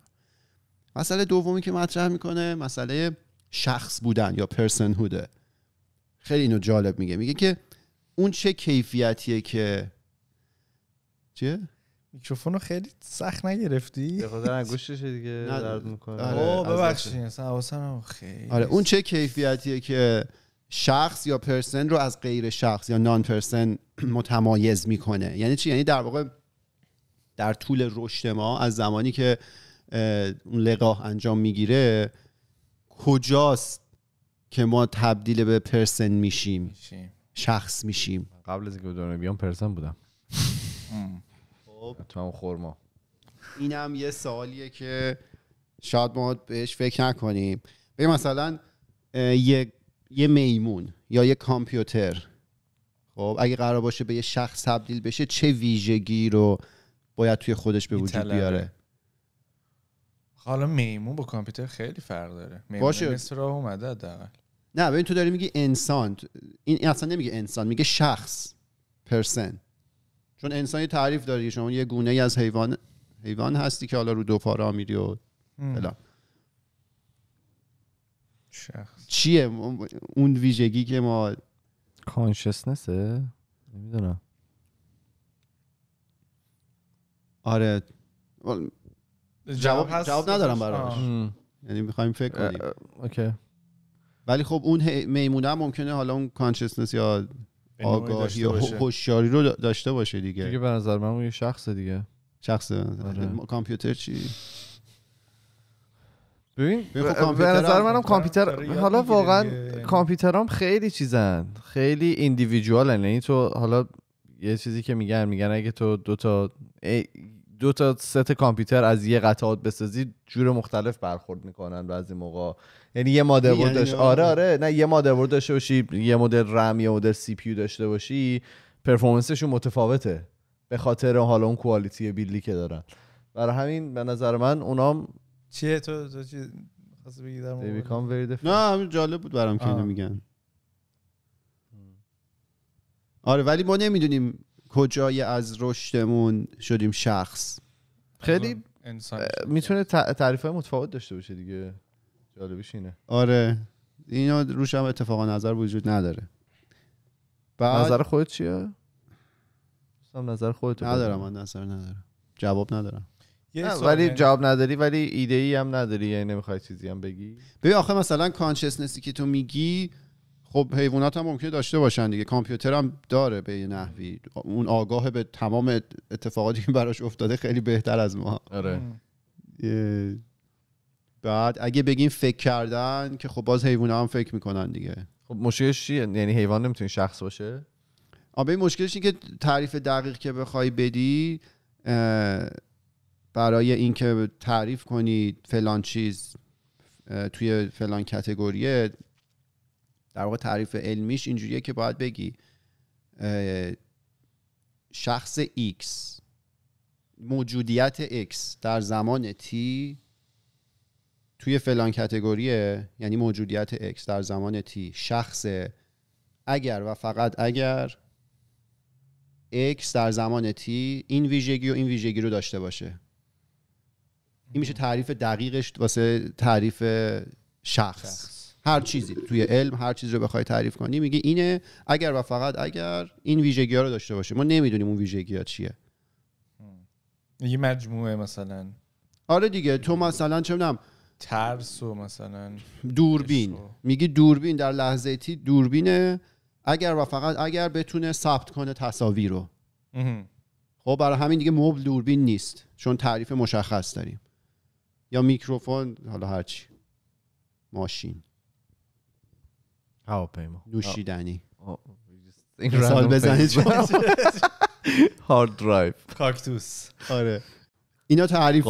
S2: مسئله دومی که مطرح میکنه مسئله شخص بودن یا پرسن هوده خیلی اینو جالب میگه میگه که اون چه کیفیتیه که چیه میکروفونو خیلی سخت نگرفتی به خاطر
S1: دیگه درد میکنه آره ببخشید خیلی آره اون
S2: چه کیفیتیه که شخص یا پرسن رو از غیر شخص یا نان پرسن متمایز میکنه یعنی چی یعنی در واقع در طول رشد ما از زمانی که اون لقاه انجام میگیره کجاست که ما تبدیل به پرسن میشیم شخص میشیم قبل از اینکه دنیا بیام پرسن بودم خب. تو اینم یه سوالیه که شاید ما بهش فکر نکنیم به مثلا یه،, یه میمون یا یه کامپیوتر خب اگه قرار باشه به یه شخص تبدیل بشه چه ویژگی رو باید توی خودش به وجود بیاره
S4: حالا
S3: میمون با کامپیوتر خیلی فرق داره میمون باشه را اومده
S2: نه ببین تو داری میگی انسان این اصلا نمیگه انسان میگه شخص پرسن چون انسان یه تعریف داری شما یه گونه ای از حیوان حیوان هستی که حالا رو دو پا میری و شخص چیه اون ویژگی که ما کانشسنسه نمیدونم آره جواب جواب ندارم براش یعنی میخوایم فکر کنیم اوکی ولی خب اون میمونه ممکنه حالا اون کانشسنس یا آگاهی یا هوشیاری رو داشته باشه دیگه دیگه به نظر من اون یه شخص دیگه شخص آره. کامپیوتر چی
S1: ببین خب به نظر منم کامپیوتر حالا واقعا یعنی- کامپیوترام خیلی چیزن خیلی ایندیویدوال یعنی تو حالا یه چیزی که میگن میگن اگه تو دو تا دو تا ست کامپیوتر از یه قطعات بسازی جور مختلف برخورد میکنن بعضی موقع یعنی یه مادربرد یعنی داشت آره آره نه یه مادربرد داشته باشی یه مدل رم یه مدل سی پیو داشته باشی پرفورمنسشون متفاوته به خاطر حالا اون کوالیتی بیلی که دارن برای همین به نظر من اونام چیه تو چی
S2: نه همین جالب بود برام که اینو میگن آره ولی ما نمیدونیم کجای از رشدمون شدیم شخص خیلی میتونه تعریف های
S1: متفاوت داشته باشه دیگه جالبش اینه
S2: آره اینا روش هم اتفاقا نظر وجود نداره بعد... نظر خودت چیه؟
S1: نظر خودت ندارم
S2: من نظر ندارم جواب ندارم ولی یعنی- جواب نداری ولی ایده ای هم نداری یعنی نمیخوای چیزی هم بگی ببین آخه مثلا کانشسنسی که تو میگی خب حیوانات هم ممکنه داشته باشن دیگه کامپیوتر هم داره به یه نحوی اون آگاه به تمام اتفاقاتی که براش افتاده خیلی بهتر از ما آره بعد اگه بگیم فکر کردن که خب باز حیوان هم فکر میکنن دیگه خب مشکلش چیه یعنی حیوان نمیتونی شخص باشه آبه مشکلش این که تعریف دقیق که بخوای بدی برای اینکه تعریف کنی فلان چیز توی فلان کتگوریه در واقع تعریف علمیش اینجوریه که باید بگی شخص X موجودیت X در زمان T توی فلان کتگوریه یعنی موجودیت X در زمان T شخص اگر و فقط اگر X در زمان T این ویژگی و این ویژگی رو داشته باشه این میشه تعریف دقیقش واسه تعریف شخص. هر چیزی توی علم هر چیزی رو بخوای تعریف کنی میگی اینه اگر و فقط اگر این ویژگی ها رو داشته باشه ما نمیدونیم اون ویژگی ها چیه یه مجموعه مثلا آره دیگه تو مثلا چه میدونم ترس و مثلا دوربین میگی دوربین در لحظه تی دوربینه اگر و فقط اگر بتونه ثبت کنه تصاویر رو خب برای همین دیگه مبل دوربین نیست چون تعریف مشخص داریم یا میکروفون حالا هرچی ماشین هواپیما نوشیدنی سال بزنید هارد درایو کاکتوس آره اینا تعریف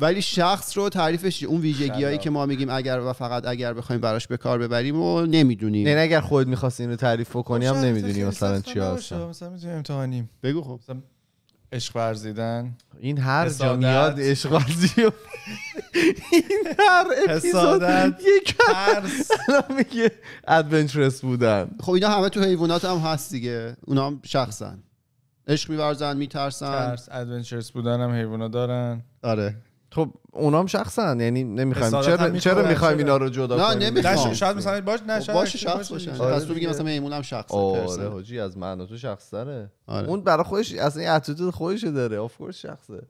S2: ولی شخص رو تعریفش اون ویژگی هایی که ما میگیم اگر و فقط اگر بخوایم براش به کار ببریم و نمیدونیم نه یعنی اگر خود میخواست اینو تعریف کنی هم خب، نمیدونی مثلا چی هست
S3: بگو خب عشق ورزیدن این هر جا میاد عشق ورزی
S1: این
S2: هر اپیزود یک هر
S1: میگه ادونچرس بودن
S2: خب اینا همه تو حیوانات هم هست دیگه اونا هم شخصن عشق میورزن میترسن
S3: ترس ادونچرس بودن هم حیوانات دارن آره خب اونام شخصن یعنی
S1: نمیخوایم چرا چرا میخوایم اینا رو جدا کنیم نه نمیخوام شاید
S3: مثلا باش نه خب، شاید باشه شخص باشه پس
S2: تو میگی مثلا میمون هم شخصه آره حاجی
S1: از من و تو شخص داره اون برای خودش اصلا این اتیتود خودش داره اف کورس شخصه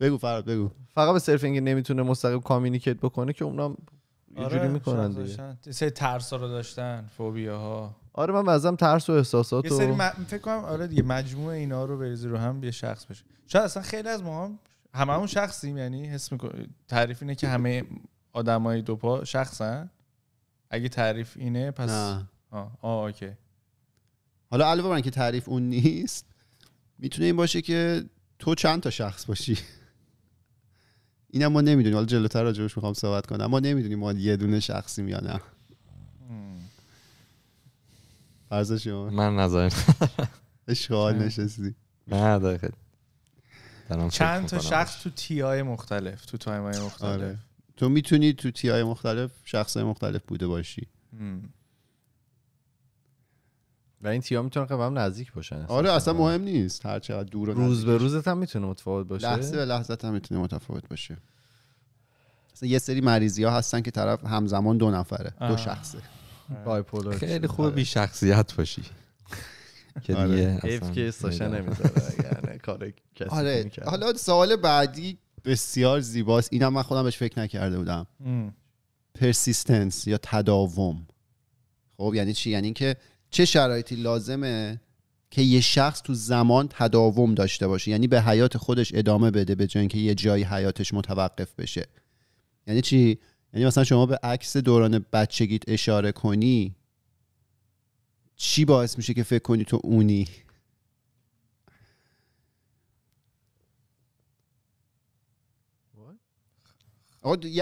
S1: بگو فراد بگو فقط به صرف اینکه نمیتونه مستقیم کامیکیت بکنه که اونام یه آره، جوری میکنن دیگه
S3: سه ترسا رو داشتن فوبیاها
S1: آره من ازم ترس و احساسات و... یه سری م...
S3: فکر کنم آره دیگه مجموعه اینا رو بریزی رو هم یه شخص بشه شاید اصلا خیلی از ما هم هممون شخصیم یعنی حس میکن... تعریف اینه که همه
S2: آدمای دوپا شخصن
S3: اگه تعریف
S2: اینه پس آه, آه حالا علاوه من که تعریف اون نیست میتونه این باشه که تو چند تا شخص باشی این ما نمیدونیم حالا جلوتر راجبش میخوام صحبت کنم ما نمیدونیم ما یه دونه شخصیم یا نه
S4: فرض شما من نظر اشغال نشستی نه چند تا
S3: شخص تو تیای مختلف تو های آره. مختلف
S2: تو میتونی تو تیای مختلف شخص مختلف بوده باشی
S1: و این تیا که خب هم نزدیک باشن آره
S2: اصلا مهم نیست هر چقدر دور روز به روزت هم میتونه متفاوت باشه لحظه به لحظه هم میتونه متفاوت باشه یه سری مریضی ها هستن که طرف همزمان دو نفره دو شخصه
S1: خیلی خوبه
S4: آره. بی شخصیت باشی که آره. دیگه
S1: یعنی کار
S4: کسی آره
S2: حالا سوال بعدی بسیار زیباست اینم من خودم بهش فکر نکرده بودم پرسیستنس یا تداوم خب یعنی چی یعنی اینکه چه شرایطی لازمه که یه شخص تو زمان تداوم داشته باشه یعنی به حیات خودش ادامه بده به جای اینکه یه جایی حیاتش متوقف بشه یعنی چی یعنی مثلا شما به عکس دوران بچگیت اشاره کنی چی باعث میشه که فکر کنی تو اونی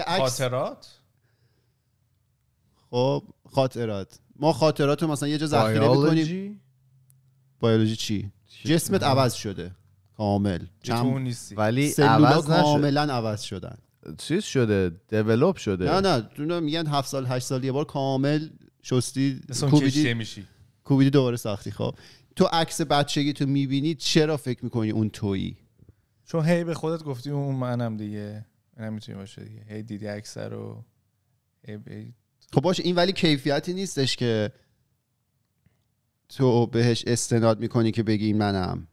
S2: خاطرات خب خاطرات ما خاطرات رو مثلا یه جا ذخیره میکنیم بیولوژی چی جسمت عوض شده کامل چم... ولی عوض کاملا عوض شدن چیز شده دیولپ شده نه نه میگن هفت سال هشت سال یه بار کامل شستی کوبیدی میشی کوبیدی دوباره ساختی خب تو عکس بچگی تو میبینی چرا فکر میکنی اون تویی
S3: چون هی به خودت گفتی اون منم دیگه نمیتونی باشه دیگه هی دیدی عکس رو
S2: خب باشه این ولی کیفیتی نیستش که تو بهش استناد میکنی که بگی منم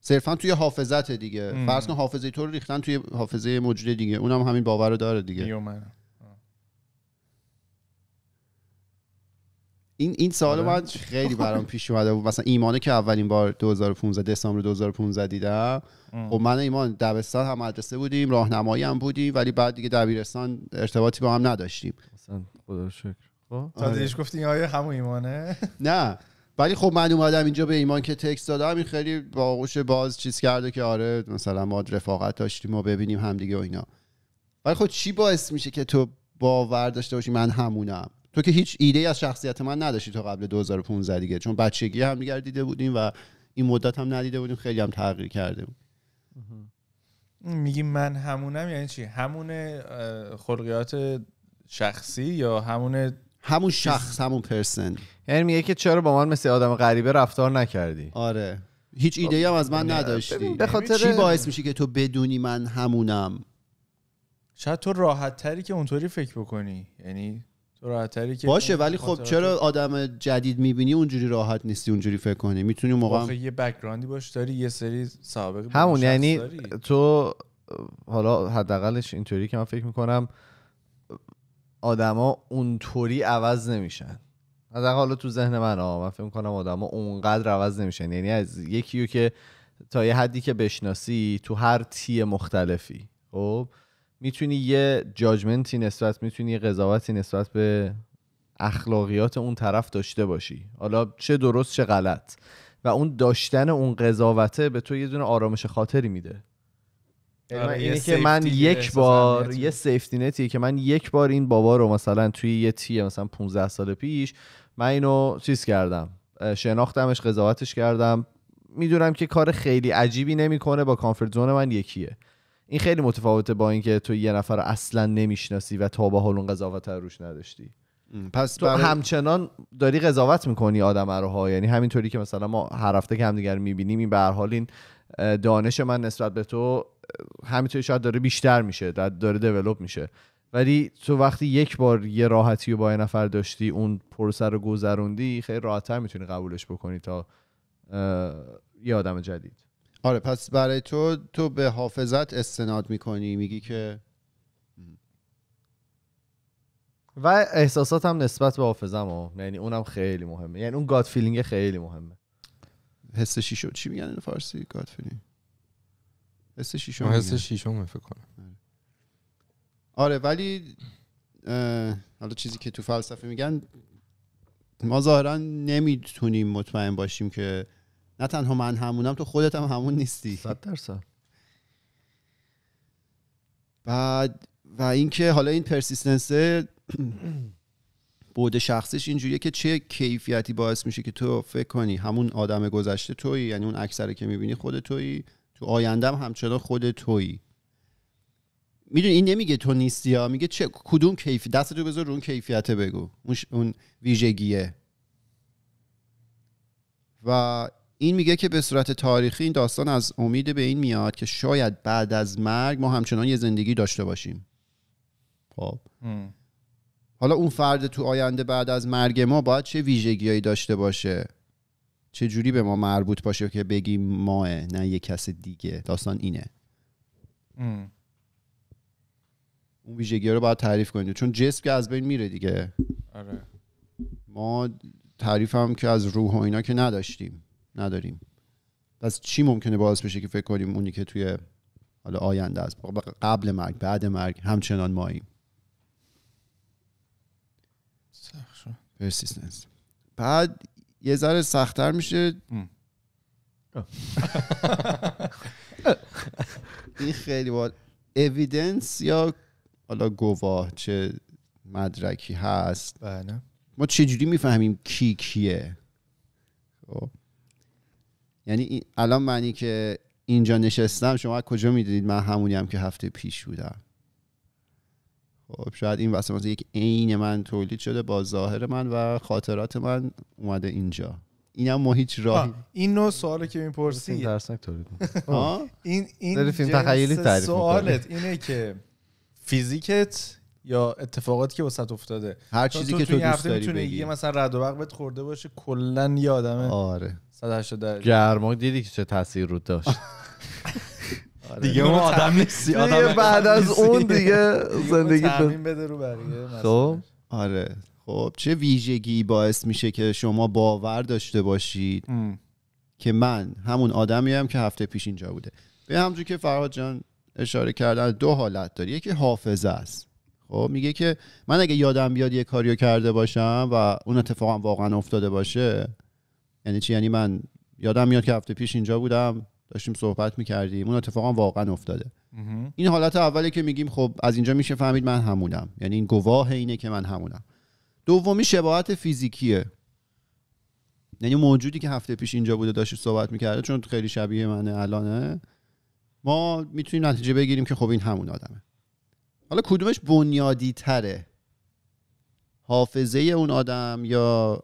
S2: صرفا توی حافظت دیگه فرض کن حافظه تو رو ریختن توی حافظه موجود دیگه اونم همین باور رو داره دیگه این این سال من آره. خیلی برام پیش اومده بود مثلا ایمانه که اولین بار 2015 دسامبر 2015 دیدم خب من ایمان دبستان هم مدرسه بودیم راهنمایی هم بودیم ولی بعد دیگه دبیرستان ارتباطی با هم نداشتیم مثلا خدا شکر خب؟ آره. گفتین آیا همون ایمانه نه ولی خب من اومدم اینجا به ایمان که تکس دادم این خیلی با آغوش باز چیز کرده که آره مثلا ما رفاقت داشتیم ما ببینیم همدیگه و اینا ولی خب چی باعث میشه که تو باور داشته باشی من همونم تو که هیچ ایده از شخصیت من نداشتی تا قبل 2015 دیگه چون بچگی هم دیگر دیده بودیم و این مدت هم ندیده بودیم خیلی هم تغییر کرده بود
S3: میگی من همونم یعنی چی همون
S1: خلقیات شخصی یا همون همون
S3: شخص
S2: همون پرسن یعنی میگه که چرا با من مثل آدم غریبه رفتار نکردی آره هیچ خب، ایده هم از من یعنی نداشتی به خاطر چی باعث میشه که تو بدونی من همونم شاید تو راحت
S3: تری که اونطوری فکر بکنی یعنی که باشه ولی خب چرا
S2: آدم جدید میبینی اونجوری راحت نیستی اونجوری فکر کنی میتونی موقع هم...
S3: یه بک‌گراندی باش داری یه سری سابقه همون یعنی
S2: تو حالا حداقلش اینطوری که من فکر میکنم
S1: آدما اونطوری عوض نمیشن از حالا تو ذهن من ها من فکر میکنم آدما اونقدر عوض نمیشن یعنی از یکیو که تا یه حدی که بشناسی تو هر تی مختلفی خب میتونی یه جاجمنتی نسبت میتونی یه قضاوتی نسبت به اخلاقیات اون طرف داشته باشی حالا چه درست چه غلط و اون داشتن اون قضاوته به تو یه دونه آرامش خاطری میده
S2: یعنی آره اینه که من یک بار یه
S1: سیفتی نتیه که من یک بار این بابا رو مثلا توی یه تیه مثلا 15 سال پیش من اینو چیز کردم شناختمش قضاوتش کردم میدونم که کار خیلی عجیبی نمیکنه با کانفرت زون من یکیه این خیلی متفاوته با اینکه تو یه نفر اصلا نمیشناسی و تا به حال اون قضاوت روش نداشتی پس تو همچنان داری قضاوت میکنی آدم رو ها یعنی همینطوری که مثلا ما هر هفته که همدیگر میبینیم این به این دانش من نسبت به تو همینطوری شاید داره بیشتر میشه داره دیولوب میشه ولی تو وقتی یک بار یه راحتی و با یه نفر داشتی اون پروسه رو گذروندی
S2: خیلی راحتتر میتونی قبولش بکنی تا یه آدم جدید آره پس برای تو تو به حافظت استناد میکنی میگی که و احساسات هم نسبت به حافظم ها یعنی اونم خیلی
S1: مهمه یعنی اون گاد فیلینگ خیلی مهمه حس شیشو چی میگن فارسی گاد فیلینگ
S2: حس شیشو حس شیشو فکر کنم آره, آره، ولی حالا چیزی که تو فلسفه میگن ما ظاهرا نمیتونیم مطمئن باشیم که نه تنها من همونم تو خودت هم همون نیستی صد درصد بعد و اینکه حالا این پرسیستنس بود شخصیش اینجوریه که چه کیفیتی باعث میشه که تو فکر کنی همون آدم گذشته توی یعنی اون اکثری که میبینی خود توی تو هم همچنان خود تویی میدونی این نمیگه تو نیستی ها میگه چه کدوم کیفی دست تو بذار رو اون کیفیت بگو اون, اون ویژگیه و این میگه که به صورت تاریخی این داستان از امید به این میاد که شاید بعد از مرگ ما همچنان یه زندگی داشته باشیم خب حالا اون فرد تو آینده بعد از مرگ ما باید چه ویژگیهایی داشته باشه چه جوری به ما مربوط باشه که بگیم ماه نه یه کس دیگه داستان اینه اون ویژگی رو باید تعریف کنید چون جسم که از بین میره دیگه آره. ما تعریف که از روح و اینا که نداشتیم نداریم پس چی ممکنه باعث بشه که فکر کنیم اونی که توی حالا آینده است قبل مرگ بعد مرگ همچنان ماییم پرسیستنس بعد یه ذره سختتر میشه این خیلی بار اویدنس یا حالا گواه چه مدرکی هست بله ما چجوری میفهمیم کی کیه خب یعنی الان معنی که اینجا نشستم شما کجا میدونید من همونی هم که هفته پیش بودم خب شاید این واسه یک عین من تولید شده با ظاهر من و خاطرات من اومده اینجا این هم ما هیچ راهی
S3: این نوع سوالی که میپرسی این این تولید این این تعریف سوالت اینه که فیزیکت یا اتفاقاتی که وسط افتاده هر چیزی که تو, دوست داری بگی مثلا رد و خورده باشه کلا یه آدمه آره 180
S1: گرما دیدی که چه تاثیر رو داشت
S2: آره. دیگه اون آدم نیستی بعد از
S1: اون دیگه
S2: زندگی بده رو خب آره خب چه ویژگی باعث میشه که شما باور داشته باشید که من همون آدمی هم که هفته پیش اینجا بوده به همونجوری که فرهاد جان اشاره کردن دو حالت داری یکی حافظه است خب میگه که من اگه یادم بیاد یه کاریو کرده باشم و اون اتفاقا واقعا افتاده باشه یعنی چی یعنی من یادم میاد که هفته پیش اینجا بودم داشتیم صحبت میکردیم اون اتفاقا واقعا افتاده این حالت اولی که میگیم خب از اینجا میشه فهمید من همونم یعنی این گواه اینه که من همونم دومی شباهت فیزیکیه یعنی موجودی که هفته پیش اینجا بوده داشت صحبت میکرده چون خیلی شبیه منه الانه ما میتونیم نتیجه بگیریم که خب این همون آدمه حالا کدومش بنیادی تره حافظه اون آدم یا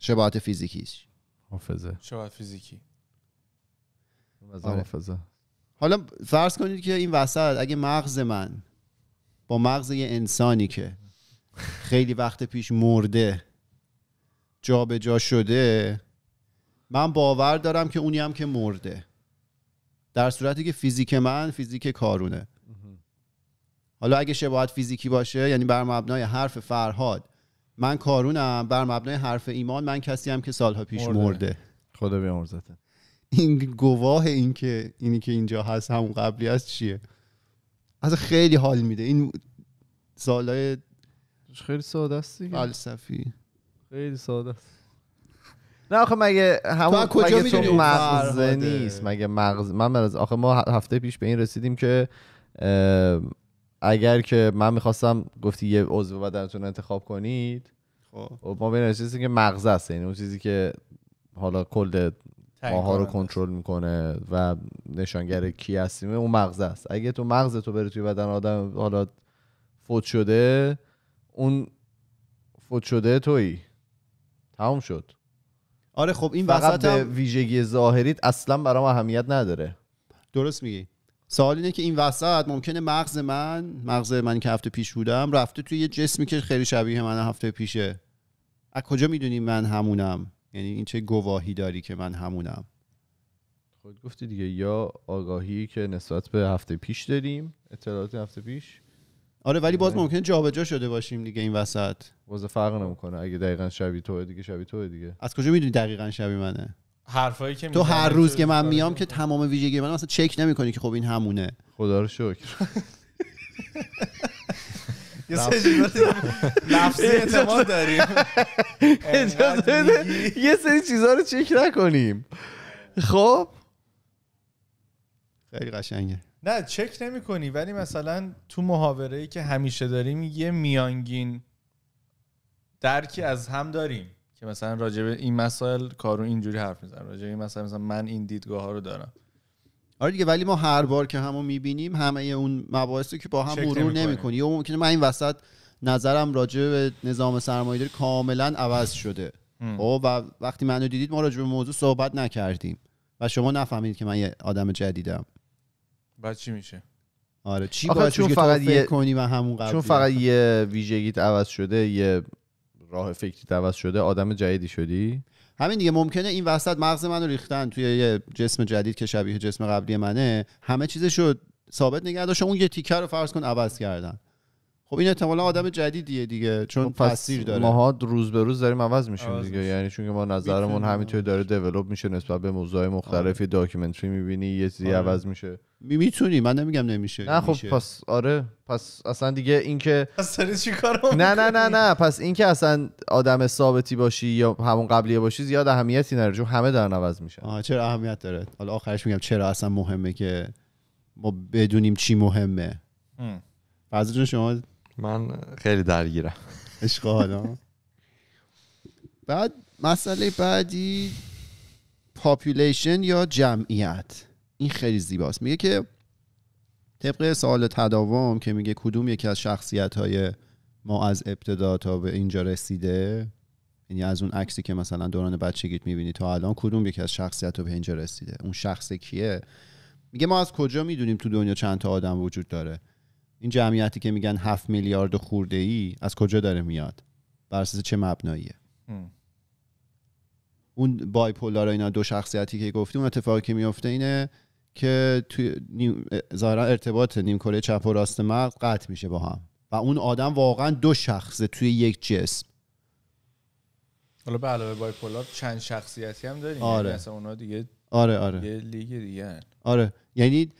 S2: شباهت فیزیکیش حافظه
S3: شباهت فیزیکی
S2: آره. حافظه حالا فرض کنید که این وسط اگه مغز من با مغز یه انسانی که خیلی وقت پیش مرده جابجا جا شده من باور دارم که اونی هم که مرده در صورتی که فیزیک من فیزیک کارونه حالا اگه شباهت فیزیکی باشه یعنی بر مبنای حرف فرهاد من کارونم بر مبنای حرف ایمان من کسی هم که سالها پیش مرده, مرده. خدا بیامرزته این گواه این که اینی که اینجا هست همون قبلی هست چیه از خیلی حال میده این سالای خیلی ساده است فلسفی
S3: خیلی
S1: ساده است نه آخه مگه همون تو مگه تو مغز نیست مگه مغز من از آخه ما هفته پیش به این رسیدیم که اگر که من میخواستم گفتی یه عضو بدنتون انتخاب کنید خب. خب ما بین چیزی که مغز است یعنی اون چیزی که حالا کل ماها رو کنترل میکنه و نشانگر کی هستیم اون مغز است اگه تو مغز تو بری توی بدن آدم حالا فوت شده اون فوت شده توی
S2: تمام شد آره خب این فقط ویژگی ظاهریت اصلا برام اهمیت نداره درست میگی سوال اینه که این وسط ممکنه مغز من مغز من که هفته پیش بودم رفته توی یه جسمی که خیلی شبیه من هفته پیشه از کجا میدونی من همونم یعنی این چه گواهی داری که من همونم خود گفتی دیگه یا
S1: آگاهی که نسبت به هفته پیش داریم اطلاعات هفته پیش
S2: آره ولی باز یعنی ممکنه جابجا شده باشیم دیگه این وسط باز فرق نمیکنه اگه دقیقا شبیه تو دیگه شبیه تو دیگه از کجا میدونی دقیقا شبیه منه حرفایی که تو هر روز که من میام که تمام ویژگی من اصلا چک نمیکنی که خب این همونه خدا رو شکر یه سری
S1: چیزها رو چک نکنیم خب
S2: خیلی قشنگه
S3: نه چک نمی کنی ولی مثلا تو محاوره ای که همیشه داریم یه میانگین درکی از هم داریم که مثلا راجع به این مسائل کارو اینجوری حرف میزنه راجع این مسائل مثلا من این دیدگاه ها رو دارم
S2: آره دیگه ولی ما هر بار که همو میبینیم همه اون مباحثی که با هم مرور نمیکنی یا ممکنه من این وسط نظرم راجع به نظام سرمایه‌داری کاملا عوض شده او خب، و وقتی منو دیدید ما راجع به موضوع صحبت نکردیم و شما نفهمید که من یه آدم جدیدم
S3: بعد چی میشه
S1: آره
S2: چی باید چون فقط یه... کنی و
S3: همون چون فقط
S2: یه ویژگیت عوض شده یه راه فکری عوض شده آدم جدیدی شدی همین دیگه ممکنه این وسط مغز منو ریختن توی یه جسم جدید که شبیه جسم قبلی منه همه چیزش رو ثابت نگه داشت اون یه تیکر رو فرض کن عوض کردن خب این احتمالا آدم جدیدیه دیگه چون خب تاثیر داره ماها
S1: روز به روز داریم عوض میشیم دیگه یعنی چون ما نظرمون همینطوری داره دیولپ میشه نسبت به موضوع مختلفی داکیومنتری میبینی یه چیزی آره. عوض میشه
S2: می میتونی
S1: من نمیگم نمیشه نه خب پس آره پس اصلا دیگه اینکه پس نه نه نه نه پس اینکه اصلا آدم ثابتی باشی
S2: یا همون قبلیه باشی زیاد اهمیتی نداره چون همه دارن عوض میشن آه چرا اهمیت داره حالا آخرش میگم چرا اصلا مهمه که ما بدونیم چی مهمه شما من خیلی درگیرم اشغال بعد مسئله بعدی پاپولیشن یا جمعیت این خیلی زیباست میگه که طبق سوال تداوم که میگه کدوم یکی از شخصیت های ما از ابتدا تا به اینجا رسیده یعنی از اون عکسی که مثلا دوران بچگیت میبینی تا الان کدوم یکی از شخصیت رو به اینجا رسیده اون شخص کیه میگه ما از کجا میدونیم تو دنیا چند تا آدم وجود داره این جمعیتی که میگن هفت میلیارد خورده ای از کجا داره میاد بر اساس چه مبناییه اون بای پولار اینا دو شخصیتی که گفتی اون اتفاقی که میفته اینه که توی نیم... ظاهرا ارتباط نیم کره چپ و راست مغز قطع میشه با هم و اون آدم واقعا دو شخصه توی یک جسم
S3: حالا به علاوه پولار چند شخصیتی هم داریم یعنی آره. یعنی اصلا دیگه آره آره یه لیگ دیگه
S2: آره یعنی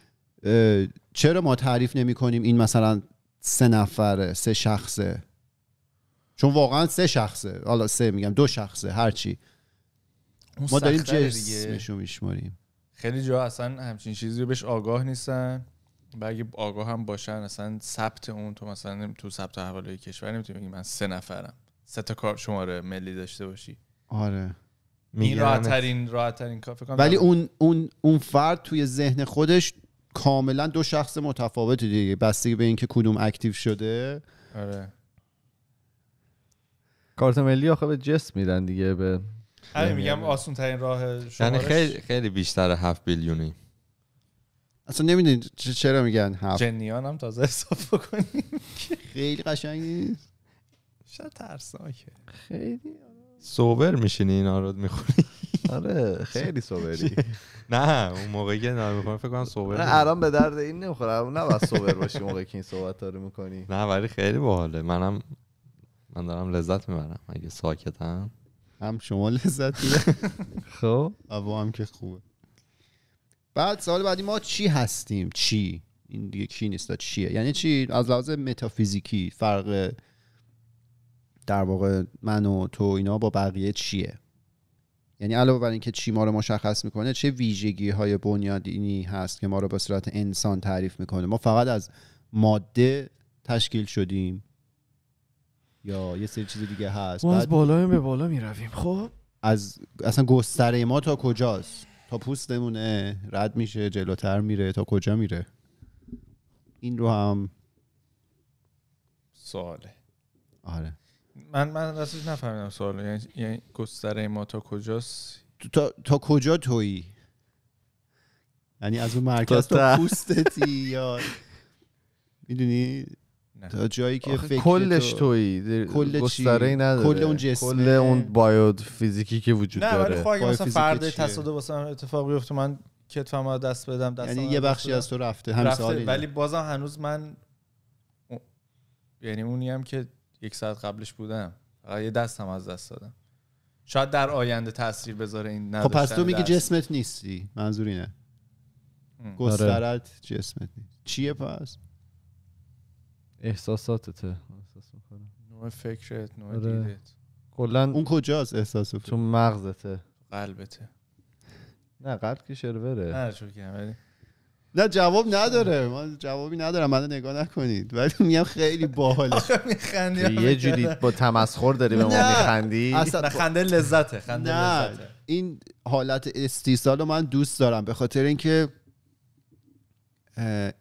S2: چرا ما تعریف نمی کنیم این مثلا سه نفره سه شخصه چون واقعا سه شخصه حالا سه میگم دو شخصه هرچی ما داریم جسمشو میشماریم
S3: خیلی جا اصلا همچین چیزی رو بهش آگاه نیستن و اگه آگاه هم باشن اصلا ثبت اون تو مثلا تو ثبت احوال کشور نمیتونی من سه نفرم سه تا کار شماره ملی داشته باشی
S2: آره این راحت ترین راحت ترین ولی اون اون اون فرد توی ذهن خودش کاملا دو شخص متفاوتی دیگه بستگی به اینکه کدوم اکتیو شده آره
S4: کارت ملی آخه به جس میدن دیگه به همین آره، یعنی میگم
S3: آسون ترین راه یعنی
S4: خیلی خیلی بیشتر هفت بیلیونی
S2: اصلا نمیدونید چرا میگن هفت
S3: جنیان هم تازه حساب بکنیم
S2: خیلی قشنگ نیست شاید ترسناکه خیلی
S4: سوبر میشینی این آراد میخونی آره خیلی سوبری نه اون موقعی که نه میخوام فکر کنم سوبر نه آره، الان
S1: به درد این نمیخوره نه بس سوبر باشی موقعی
S4: که این صحبت داره میکنی نه ولی خیلی باحاله منم من دارم لذت میبرم اگه ساکتم
S2: هم شما لذت میبرم خب هم که خوبه بعد سوال بعدی ما چی هستیم چی این دیگه کی نیست چیه یعنی چی از لحاظ متافیزیکی فرق در واقع من و تو اینا با بقیه چیه یعنی علاوه بر اینکه چی ما رو مشخص میکنه چه ویژگی های بنیادینی هست که ما رو به صورت انسان تعریف میکنه ما فقط از ماده تشکیل شدیم یا یه سری چیز دیگه هست ما از
S1: بالا به بالا میرویم
S2: خب از اصلا گستره ما تا کجاست تا پوستمونه رد میشه جلوتر میره تا کجا میره این رو هم
S3: سواله آره من من راستش نفهمیدم سوال یعنی, یعنی گستره
S2: ما تا کجاست تا, تا کجا تویی یعنی از اون مرکز تا پوستتی یا میدونی تا جایی که فکر کلش تویی کل گستره نداره کل اون جسم کل اون بایود
S1: فیزیکی که وجود داره نه ولی خب مثلا
S2: فرد تصادف
S3: واسه من اتفاق بیفته من کتفم رو دست بدم یعنی دست یعنی یه بخشی از تو رفته همین ولی بازم هنوز من یعنی اونی هم که یک ساعت قبلش بودم یه دستم از دست دادم شاید در آینده تاثیر بذاره این خب پس تو میگی
S2: جسمت نیستی منظور اینه گسترت جسمت نیست چیه پس
S1: احساساتته احساس
S2: نوع فکرت نوع آره. دیدت
S1: کلا اون کجاست احساس
S2: تو مغزته قلبته نه قلب که شروره نه چون ولی نه جواب نداره من جوابی ندارم من نگاه نکنید ولی میگم خیلی باحاله میخندی یه جوری با تمسخر داری به ما میخندی اصلا
S1: خنده
S3: لذته خنده لذته
S2: این حالت استیصال رو من دوست دارم به خاطر اینکه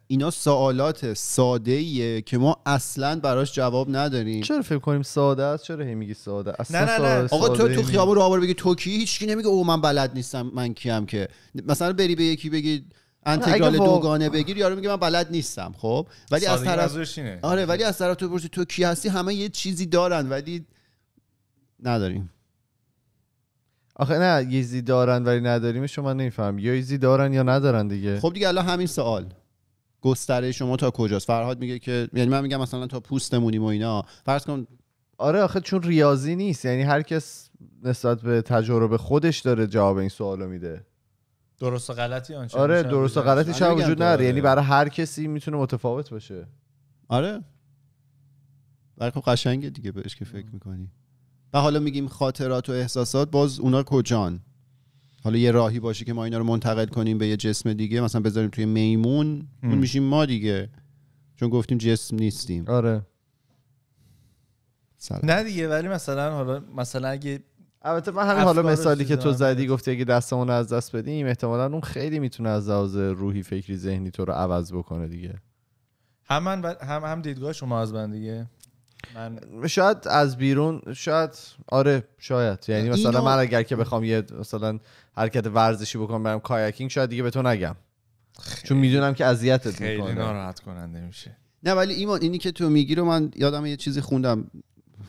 S2: اینا سوالات ساده ایه که ما اصلا براش جواب نداریم چرا فکر کنیم ساده است چرا هی میگی ساده اصلا نه نه نه. ساده آقا تو تو خیابون رو بگی تو کی هیچکی نمیگه او من بلد نیستم من کیم که مثلا بری به یکی بگی انتگرال با... دوگانه بگیر یارو میگه من بلد نیستم خب ولی از طرف آره ولی از طرف تو برسی تو کی هستی همه یه چیزی دارن ولی نداریم آخه نه چیزی دارن ولی نداریم شما نمیفهم یا یزی دارن یا ندارن دیگه خب دیگه الان همین سوال گستره شما تا کجاست فرهاد میگه که یعنی من میگم مثلا تا پوستمونیم و اینا فرض کن آره آخه چون ریاضی نیست یعنی هر کس
S1: نسبت به تجربه خودش داره جواب این سوالو میده
S3: درست و غلطی آنچه آره
S1: درست و غلطی وجود نداره یعنی برای هر کسی میتونه متفاوت باشه
S2: آره برای خب قشنگه دیگه بهش که فکر میکنی و حالا میگیم خاطرات و احساسات باز اونا کجان حالا یه راهی باشه که ما اینا رو منتقل کنیم به یه جسم دیگه مثلا بذاریم توی میمون اون میشیم ما دیگه چون گفتیم جسم نیستیم آره سلام.
S3: نه دیگه ولی مثلا حالا مثلا اگه البته من همین حالا مثالی که تو زدی
S1: گفتی اگه دستمون از دست بدیم احتمالا اون خیلی میتونه از لحاظ روحی فکری ذهنی تو رو عوض بکنه دیگه
S3: هم من هم هم دیدگاه شما از من دیگه
S1: شاید از بیرون شاید آره شاید یعنی مثلا من اگر که بخوام یه مثلا حرکت ورزشی بکنم برم کایاکینگ شاید دیگه به تو نگم
S2: چون میدونم که اذیتت میکنه خیلی ناراحت
S3: کننده میشه
S2: نه ولی ایمان اینی که تو میگی رو من یادم یه چیزی خوندم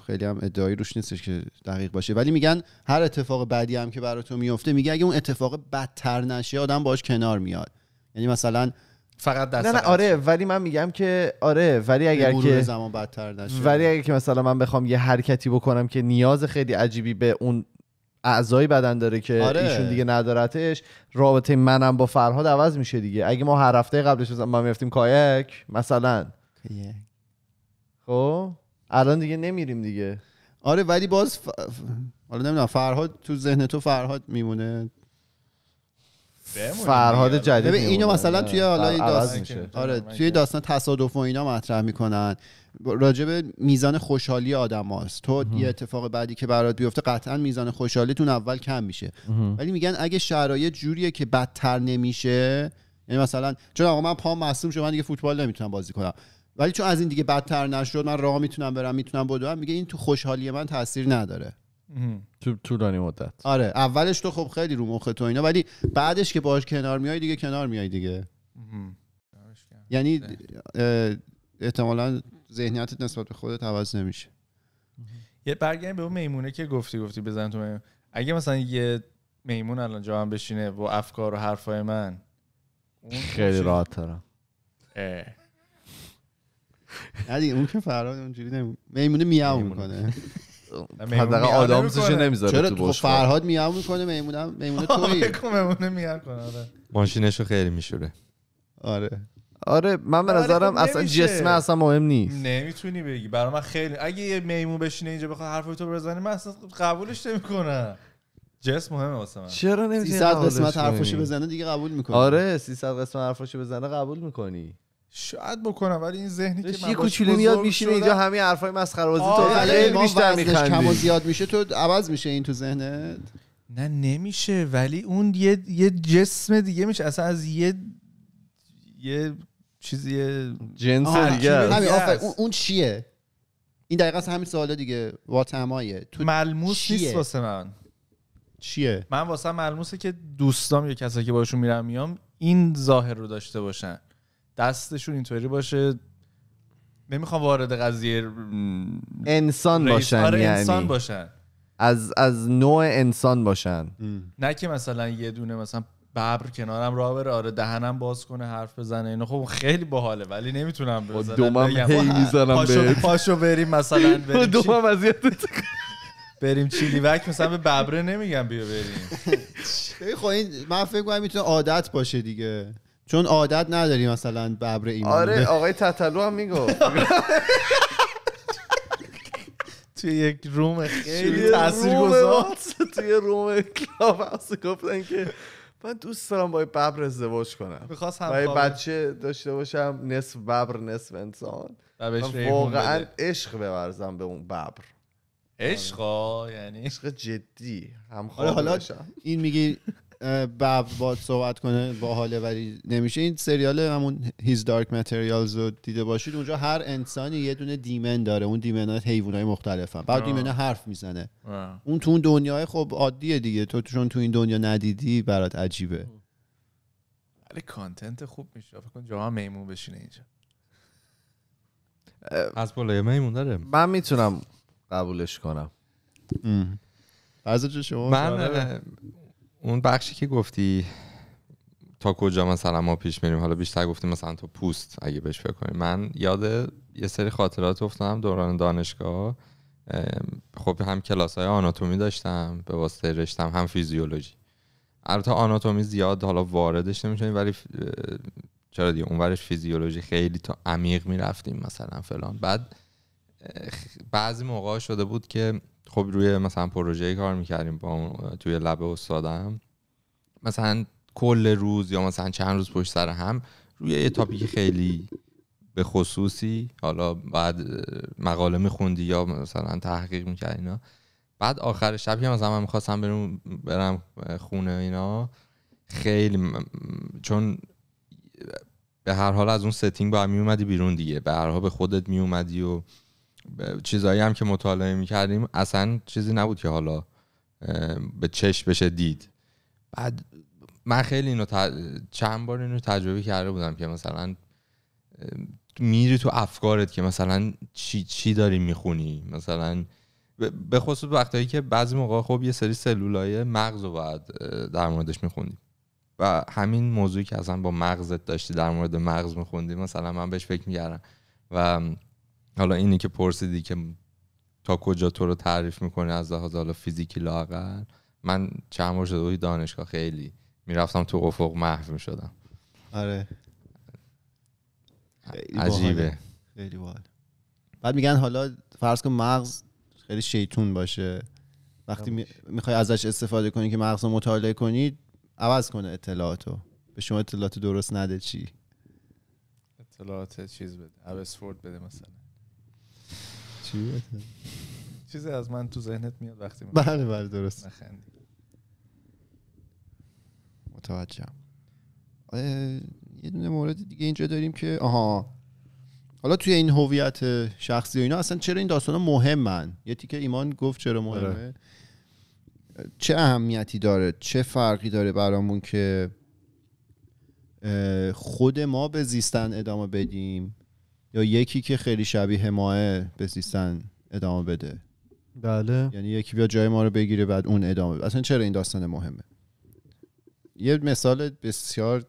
S2: خیلی هم ادعایی روش نیستش که دقیق باشه ولی میگن هر اتفاق بعدی هم که براتون میفته میگه اگه اون اتفاق بدتر نشه آدم باش کنار میاد یعنی مثلا فقط دست نه نه آره ولی من میگم که آره ولی اگر که زمان
S3: بدتر نشه
S2: ولی
S1: اگر که مثلا من بخوام یه حرکتی بکنم که نیاز خیلی عجیبی به اون اعضای بدن داره که آره. ایشون دیگه ندارتش رابطه منم با فرهاد عوض میشه دیگه اگه ما هر هفته قبلش ما میفتیم کایک مثلا
S2: خب الان دیگه نمیریم دیگه آره ولی باز ف... حالا نمیدونم فرهاد تو ذهن تو فرهاد میمونه فرهاد جدید ببین اینو مثلا آره، توی حالا داستان آره توی داستان تصادف و اینا مطرح میکنن راجب میزان خوشحالی آدم هاست تو یه اتفاق بعدی که برات بیفته قطعا میزان خوشحالیتون اول کم میشه ولی میگن اگه شرایط جوریه که بدتر نمیشه یعنی مثلا چون آقا من پام مصدوم شد من دیگه فوتبال نمیتونم بازی کنم ولی چون از این دیگه بدتر نشد من راه میتونم برم میتونم بدوم میگه این تو خوشحالی من تاثیر نداره تو طولانی مدت آره اولش تو خب خیلی رو مخ تو اینا ولی بعدش که باش کنار میای دیگه کنار میای دیگه یعنی احتمالا ذهنیتت نسبت به خودت عوض نمیشه
S3: یه برگردیم به اون میمونه که گفتی گفتی بزن تو میمون. اگه مثلا یه میمون الان جا هم بشینه و افکار و حرفای من خیلی
S1: راحت
S2: نه اون که فرهاد اونجوری نمی میمونه میاو میکنه حداقل آدامسش نمیذاره چرا تو خب فرهاد میاو میکنه میمونه میمونه تو میمونه
S3: میاو کنه آره.
S4: ماشینشو خیلی میشوره آره آره من به آره، نظرم خب اصلا جسم اصلا مهم نیست
S2: نمیتونی
S3: بگی برای من خیلی اگه یه میمون بشینه اینجا بخواد حرف تو بزنه من اصلا قبولش نمیکنم جسم مهمه واسه من
S1: چرا نمیتونی 300 قسمت حرفشو بزنه دیگه قبول میکنه؟ آره 300 قسمت حرفشو بزنه قبول میکنی
S3: شاید بکنم ولی این ذهنی که یه کوچولو میاد میشینه اینجا همه حرفای مسخره‌بازی تو آره، خیلی بیشتر میخندی کم و
S1: زیاد میشه تو عوض میشه این تو
S3: ذهنت نه نمیشه ولی اون یه, یه جسم دیگه میشه اصلا از یه یه چیزی جنس دیگه اون,
S2: اون چیه این دقیقا از همین سوالا دیگه واتمایه تو ملموس چیه؟ نیست واسه من چیه من واسه ملموسه که
S3: دوستام یا کسایی که باشون میرم میام این ظاهر رو داشته باشن دستشون اینطوری باشه نمیخوام وارد قضیه
S1: انسان باشن آره یعنی. انسان باشن از از نوع انسان باشن
S3: نه که مثلا یه دونه مثلا ببر کنارم راه بره آره دهنم باز کنه حرف بزنه اینو خب خیلی باحاله ولی نمیتونم بزنم دومم هی میزنم پاشو, پاشو بریم مثلا بریم دومم اذیتت بریم چیلی وک مثلا به ببره نمیگم بیا بریم
S2: خب این من فکر کنم میتونه عادت باشه دیگه چون عادت نداری مثلا ببر ابر ایمان آره
S1: آقای تطلو هم میگفت
S2: توی یک روم خیلی تاثیرگذار
S1: توی روم کلاب گفتن که من دوست دارم با ببر ازدواج کنم میخواست بچه داشته باشم نصف ببر نصف انسان من واقعا
S2: عشق ببرزم به اون
S1: ببر عشقا یعنی عشق جدی هم
S2: آره، حالا این میگی باب با صحبت کنه با حاله ولی نمیشه این سریال همون هیز دارک متریالز رو دیده باشید اونجا هر انسانی یه دونه دیمن داره اون دیمن ها حیوان های مختلفن بعد دیمن حرف میزنه اون تو اون دنیای خب عادیه دیگه تو چون تو این دنیا ندیدی برات عجیبه ولی
S3: کانتنت خوب میشه فکر کن جاها میمون بشینه اینجا
S4: از
S1: بالای میمون داره من میتونم قبولش کنم
S4: ام. شما من اون بخشی که گفتی تا کجا مثلا ما پیش میریم حالا بیشتر گفتیم مثلا تو پوست اگه بهش فکر کنیم من یاد یه سری خاطرات افتادم دوران دانشگاه خب هم کلاس های آناتومی داشتم به واسطه رشتم هم فیزیولوژی البته آناتومی زیاد حالا واردش نمیشونیم ولی چرا دیگه اونورش فیزیولوژی خیلی تا عمیق میرفتیم مثلا فلان بعد بعضی موقع شده بود که خب روی مثلا پروژه کار میکردیم با توی لبه استادم مثلا کل روز یا مثلا چند روز پشت سر هم روی یه تاپیک خیلی به خصوصی حالا بعد مقاله میخوندی یا مثلا تحقیق میکردی اینا بعد آخر شب که مثلا من میخواستم برم, برم خونه اینا خیلی چون به هر حال از اون ستینگ باید میومدی بیرون دیگه به هر حال به خودت میومدی و چیزایی هم که مطالعه میکردیم اصلا چیزی نبود که حالا به چشم بشه دید بعد من خیلی اینو چند بار اینو تجربه کرده بودم که مثلا میری تو افکارت که مثلا چی, چی داری میخونی مثلا به خصوص وقتایی که بعضی موقع خب یه سری سلولای مغز رو باید در موردش میخوندی و همین موضوعی که اصلا با مغزت داشتی در مورد مغز میخوندی مثلا من بهش فکر میکردم و حالا اینی که پرسیدی که تا کجا تو رو تعریف میکنه از لحاظ حالا فیزیکی لاغر من چند بار شده دانشگاه خیلی میرفتم تو افق محو میشدم
S2: آره عجیبه خیلی باحال بعد میگن حالا فرض کن مغز خیلی شیطون باشه وقتی میخوای ازش استفاده کنی که مغز رو مطالعه کنی عوض کنه اطلاعاتو به شما اطلاعات درست نده چی
S3: اطلاعات چیز بده بده مثلا چیزی از من تو ذهنت میاد وقتی بله
S2: بله درست نخندی یه دونه مورد دیگه اینجا داریم که آها حالا توی این هویت شخصی و اینا اصلا چرا این داستان مهمن یه تیکه ایمان گفت چرا مهمه آره. چه اهمیتی داره چه فرقی داره برامون که خود ما به زیستن ادامه بدیم یا یکی که خیلی شبیه ماه به سیستن ادامه بده بله یعنی یکی بیا جای ما رو بگیره بعد اون ادامه بده. اصلا چرا این داستان مهمه یه مثال بسیار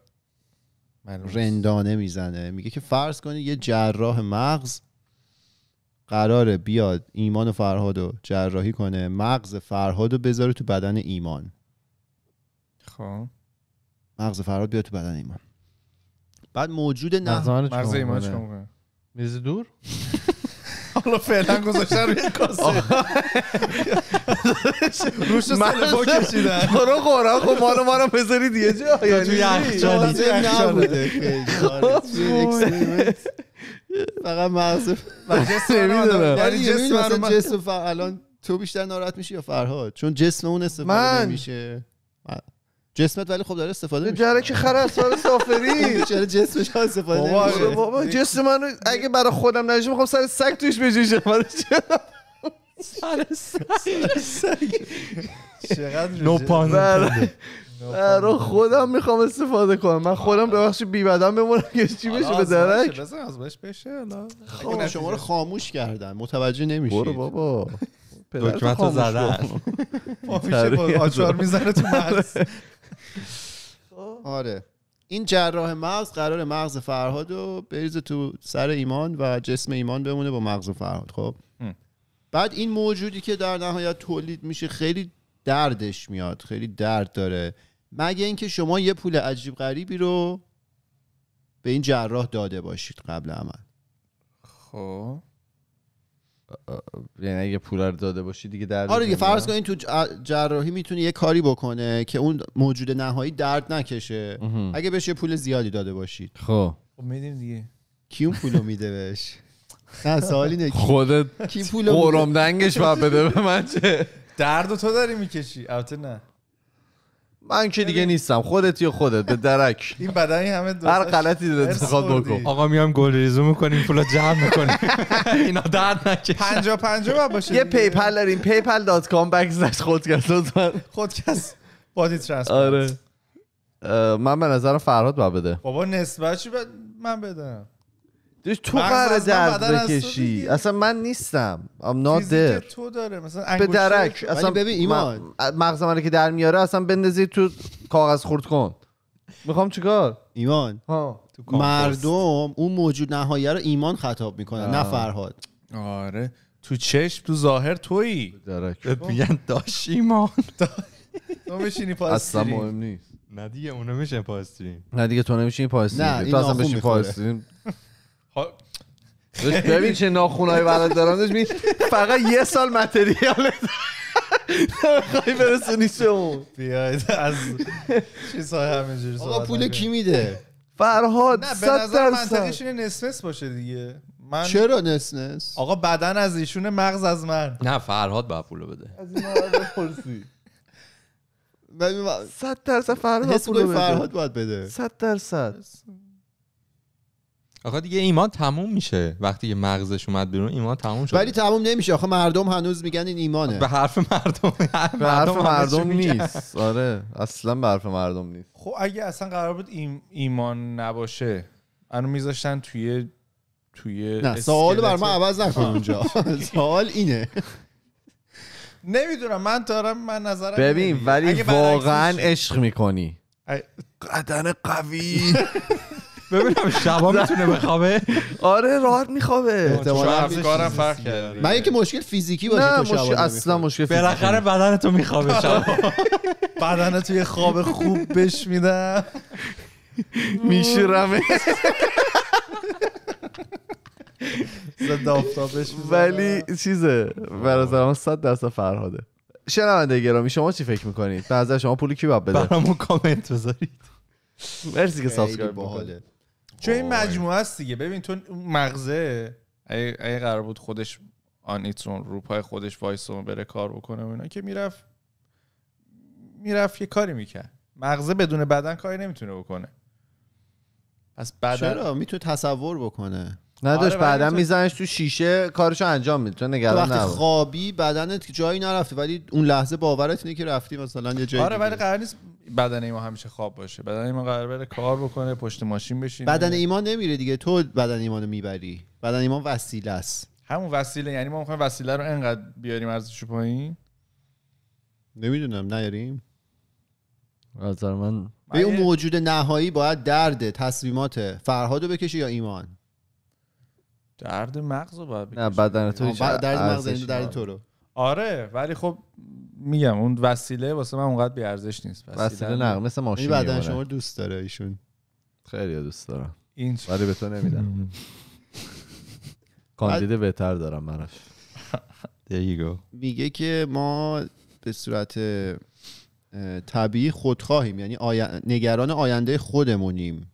S2: رندانه میزنه میگه که فرض کنید یه جراح مغز قراره بیاد ایمان و فرهاد رو جراحی کنه مغز فرهاد رو بذاره تو بدن ایمان خب مغز فرهاد بیاد تو بدن ایمان بعد موجود نه مغز ایمان میز دور
S1: حالا فعلا گذاشتن روی کاسه روش سلفا کشیدن برو قرآن خب ما رو بذاری دیگه بذارید یه جا یعنی توی یخچالی یعنی توی
S2: فقط مغز مغز یعنی, یعنی جسم جسم الان تو بیشتر ناراحت میشی یا فرهاد چون جسم اون استفاده من جسمت ولی خب داره استفاده میشه جره که خره اصلا سافری چرا جسمش ها استفاده میشه بابا جسم
S1: منو اگه برای خودم نجیم میخوام سر سگ توش بجوشم
S2: سر سگ
S1: چقدر نوپان برای خودم میخوام استفاده کنم من خودم ببخش
S2: بی بدن بمونم که چی آره، بشه به درک
S3: از آزمایش بشه خب. نه شما رو
S2: خاموش کردن متوجه نمیشید برو بابا دکمت رو زدن آفیشه آچار میزنه تو مغز خب. آره این جراح مغز قرار مغز فرهاد رو بریزه تو سر ایمان و جسم ایمان بمونه با مغز فرهاد خب بعد این موجودی که در نهایت تولید میشه خیلی دردش میاد خیلی درد داره مگه اینکه شما یه پول عجیب غریبی رو به این جراح داده باشید قبل عمل خب یعنی اگه پول رو داده باشی دیگه درد آره دیگه فرض کن تو جراحی میتونی یه کاری بکنه که اون موجود نهایی درد نکشه اگه بهش یه پول زیادی داده باشید خب خب میدیم دیگه کی اون پولو میده بهش نه سوالی خودت کی پولو دنگش باید بده به من چه
S3: درد تو داری میکشی
S1: البته نه من که دیگه نیستم خودت یا خودت به درک این بدنی همه
S4: دوست هر غلطی دلت انتخاب بکن آقا میام گل ریزو میکنیم پولا جمع میکنیم اینا درد نکشه 50 50 باشه یه
S1: پیپل داریم پیپل دات کام بکسش خودکس لطفا خودکس بادی ترانس آره من به نظر فرهاد بده
S3: بابا نسبت من بدم
S1: دوش تو قرار درد بکشی اصلا من نیستم I'm not there تو داره مثلا به درک اصلا ببین ایمان مغز من که در میاره اصلا بندازی تو کاغذ خورد کن میخوام چیکار ایمان ها. مردم اون موجود نهایی رو ایمان خطاب میکنن نه فرهاد
S3: آره تو چشم تو ظاهر تویی درک میگن داش ایمان
S1: تو میشینی اصلا مهم نیست
S4: نه دیگه اونو میشه پاسترین نه دیگه تو نمیشینی
S1: پاسترین تو اصلا بشین پاسترین خب. ببین چه ناخونایی برات دارم فقط یه سال متریال خواهی برسونی اون بیاید از چیزهای همینجوری
S3: آقا پول کی میده فرهاد نه به نظر منطقش نسنس باشه دیگه من چرا نسنس آقا بدن از ایشون مغز از من
S4: نه فرهاد به پولو بده از این بپرسی
S1: صد درصد
S3: فرهاد پولو بده فرهاد
S4: باید بده
S1: صد درصد
S4: آخه دیگه ایمان تموم میشه وقتی یه مغزش اومد بیرون ایمان تموم شد ولی
S2: تموم نمیشه آخه مردم هنوز میگن این ایمانه به
S4: حرف مردم به حرف مردم
S2: نیست
S1: آره اصلا به حرف مردم نیست
S3: خب اگه اصلا قرار بود
S2: ایمان
S3: نباشه انو میذاشتن توی توی نه سوال بر عوض نکن اونجا
S2: سوال اینه
S3: نمیدونم من دارم من نظرم ببین ولی واقعا عشق
S1: میکنی قدن قوی ببینم شبا میتونه بخوابه آره راحت میخوابه احتمالاً
S4: فرق کرده من
S3: اینکه
S1: مشکل فیزیکی
S3: باشه نه مشکل اصلا مشکل بالاخره
S4: بدن تو میخوابه شبا
S3: بدن تو یه خواب خوب بش میدم میشورمه زد آفتابش
S1: ولی چیزه برای صد درصد فرهاده شنونده گرامی شما چی فکر میکنید به نظر شما پولی کی باید بده برامون
S4: کامنت بذارید مرسی که سابسکرایب
S3: باحاله چون این مجموعه است دیگه ببین تو مغزه اگه قرار بود خودش آن روپای خودش وایسون بره کار بکنه و اینا که میرفت میرفت یه کاری میکرد مغزه بدون بدن کاری نمیتونه بکنه
S2: پس بدن چرا میتونه تصور بکنه نداشت آره بعدا میزنش
S1: تو شیشه کارشو انجام میده تو
S3: نگران وقتی
S2: خوابی بدنت جایی نرفته ولی اون لحظه باورت اینه که رفتی مثلا یه جایی آره ولی
S3: قرار نیست بدن ما همیشه خواب باشه بدن ما قرار بره کار بکنه پشت
S2: ماشین بشین بدن ایمان نمیره دیگه تو بدن ایمانو میبری بدن ایمان وسیله است همون
S3: وسیله یعنی ما میخوایم وسیله رو انقدر بیاریم ارزش پایین نمیدونم
S2: نیاریم
S1: از من
S3: به اون
S2: موجود نهایی باید درد تصمیمات فرهادو بکشه یا ایمان درد مغز رو باید بکشه نه بدن تو درد مغز یعنی درد تو رو
S3: آره ولی خب میگم اون وسیله واسه من اونقدر بیارزش نیست وسیله, وسیله نه مثل ماشین شما
S2: دوست داره ایشون خیلی
S1: دوست دارم این ولی به تو نمیدم کاندید بهتر دارم براش
S2: میگه که ما به صورت طبیعی خودخواهیم یعنی آی... نگران آینده خودمونیم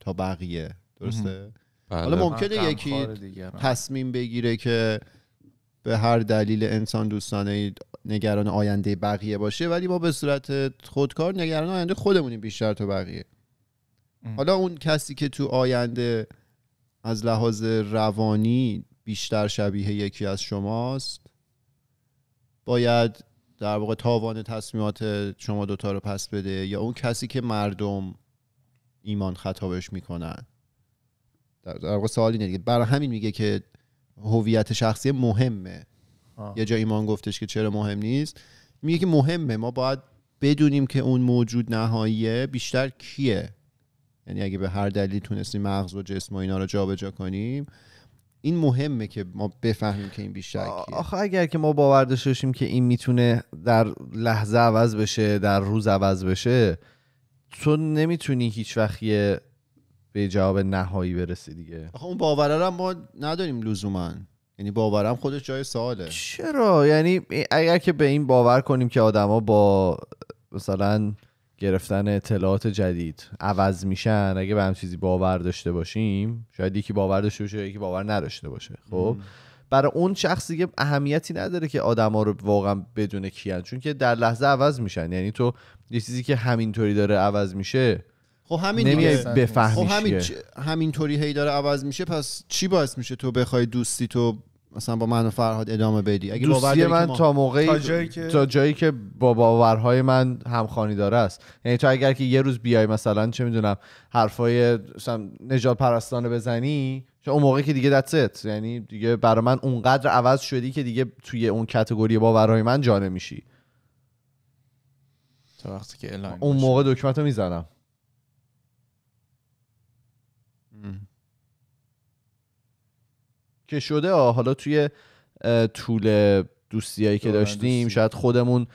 S2: تا بقیه درسته بله. حالا ممکنه یکی تصمیم بگیره که به هر دلیل انسان دوستانه نگران آینده بقیه باشه ولی ما به صورت خودکار نگران آینده خودمونیم بیشتر تا بقیه حالا اون کسی که تو آینده از لحاظ روانی بیشتر شبیه یکی از شماست باید در واقع تاوان تصمیمات شما دوتا رو پس بده یا اون کسی که مردم ایمان خطابش میکنن در واقع سوال اینه برای همین میگه که هویت شخصی مهمه یه جا ایمان گفتش که چرا مهم نیست میگه که مهمه ما باید بدونیم که اون موجود نهاییه بیشتر کیه یعنی اگه به هر دلیل تونستیم مغز و جسم و اینا رو جابجا کنیم این مهمه که ما بفهمیم که این بیشتر کیه آخه اگر که ما باور داشته باشیم که این میتونه در لحظه
S1: عوض بشه در روز عوض بشه تو نمیتونی هیچ وقت به جواب نهایی برسی دیگه آخه
S2: اون باوره رو ما نداریم لزوما یعنی باورم خودش جای سواله
S1: چرا یعنی اگر که به این باور کنیم که آدما با مثلا گرفتن اطلاعات جدید عوض میشن اگه به هم چیزی باور داشته باشیم شاید یکی باور داشته باشه یکی باور نداشته باشه خب برای اون شخص دیگه اهمیتی نداره که آدما رو واقعا بدون کیان چون که در لحظه عوض میشن یعنی تو یه چیزی که همینطوری داره عوض میشه خب همین خب همین خب
S2: همینطوری هی داره عوض میشه پس چی باعث میشه تو بخوای دوستی تو مثلا با من و فرهاد ادامه بدی اگه دوستی من تا موقعی تا جایی که با باورهای
S1: من همخوانی داره است یعنی تو اگر که یه روز بیای مثلا چه میدونم حرفای مثلا نجات پرستانه بزنی اون موقعی که دیگه دتست یعنی دیگه برای من اونقدر عوض شدی که دیگه توی اون کتگوری باورهای من جا نمیشی تا وقتی که اون موقع دکمه رو میزنم که شده حالا توی طول دوستیایی که داشتیم شاید خودمون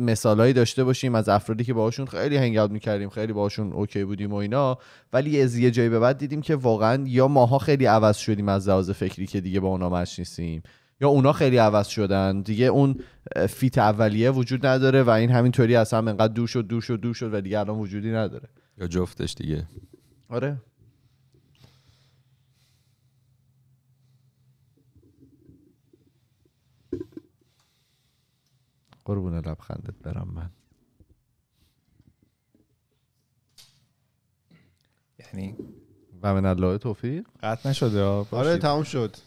S1: مثالایی داشته باشیم از افرادی که باهاشون خیلی هنگ اوت میکردیم خیلی باهاشون اوکی بودیم و اینا ولی از یه جایی به بعد دیدیم که واقعا یا ماها خیلی عوض شدیم از لحاظ فکری که دیگه با اونا مچ نیستیم یا اونا خیلی عوض شدن دیگه اون فیت اولیه وجود نداره و این همینطوری از انقدر دور شد دور شد دور شد و دیگه الان وجودی نداره
S4: یا جفتش دیگه
S1: آره قربون لبخندت برم من یعنی و من الله توفیق قطع نشده آره تمام شد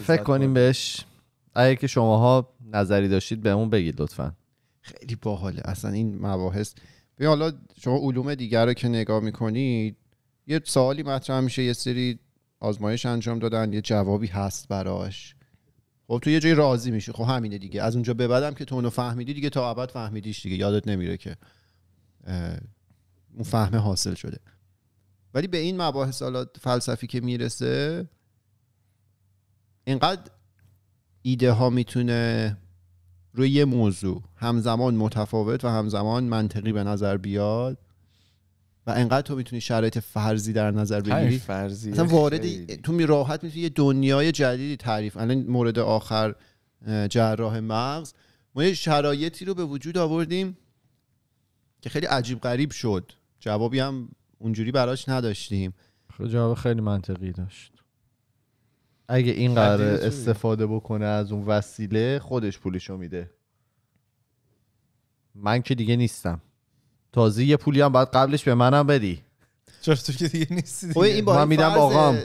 S2: فکر کنیم
S1: بهش اگه که شماها نظری داشتید اون بگید لطفا
S2: خیلی باحاله اصلا این مباحث به حالا شما علوم دیگر رو که نگاه میکنید یه سوالی مطرح میشه یه سری آزمایش انجام دادن یه جوابی هست براش خب تو یه جایی راضی میشی خب همینه دیگه از اونجا به بعدم که تو اونو فهمیدی دیگه تا ابد فهمیدیش دیگه یادت نمیره که اون فهمه حاصل شده ولی به این مباحث حالا فلسفی که میرسه اینقدر ایده ها میتونه روی یه موضوع همزمان متفاوت و همزمان منطقی به نظر بیاد و انقدر تو میتونی شرایط فرضی در نظر بگیری فرضی اصلا وارد تو می راحت میتونی یه دنیای جدیدی تعریف الان مورد آخر جراح مغز ما یه شرایطی رو به وجود آوردیم که خیلی عجیب غریب شد جوابی هم اونجوری براش نداشتیم خب، جواب خیلی منطقی داشت
S1: اگه این استفاده بکنه از اون وسیله خودش پولشو میده من که دیگه نیستم تازه یه پولی هم باید قبلش به منم بدی چرا تو که دیگه نیستی این با این با,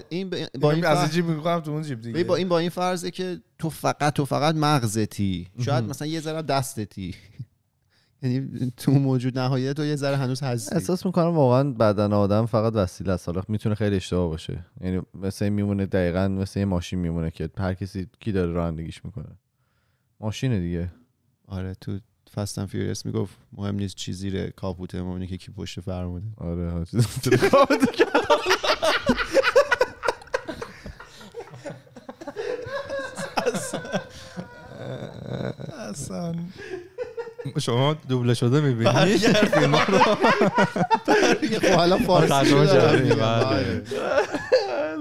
S3: این جیب
S2: تو اون جیب دیگه با این با این فرضه که تو فقط تو فقط مغزتی شاید مثلا یه ذره دستتی یعنی تو موجود نهایت تو یه ذره هنوز هستی
S1: احساس میکنم واقعا بدن آدم فقط وسیله است حالا میتونه خیلی اشتباه باشه یعنی مثل میمونه دقیقا مثل ماشین میمونه که هر کسی کی داره رانندگیش میکنه ماشینه دیگه
S2: آره تو فستن فیوریس میگفت مهم نیست چی زیر کاپوت مهم که کی پشت فرمونه آره
S3: اصلا آره.
S4: شما دوبله شده میبینی فیلم خب، بله. آره.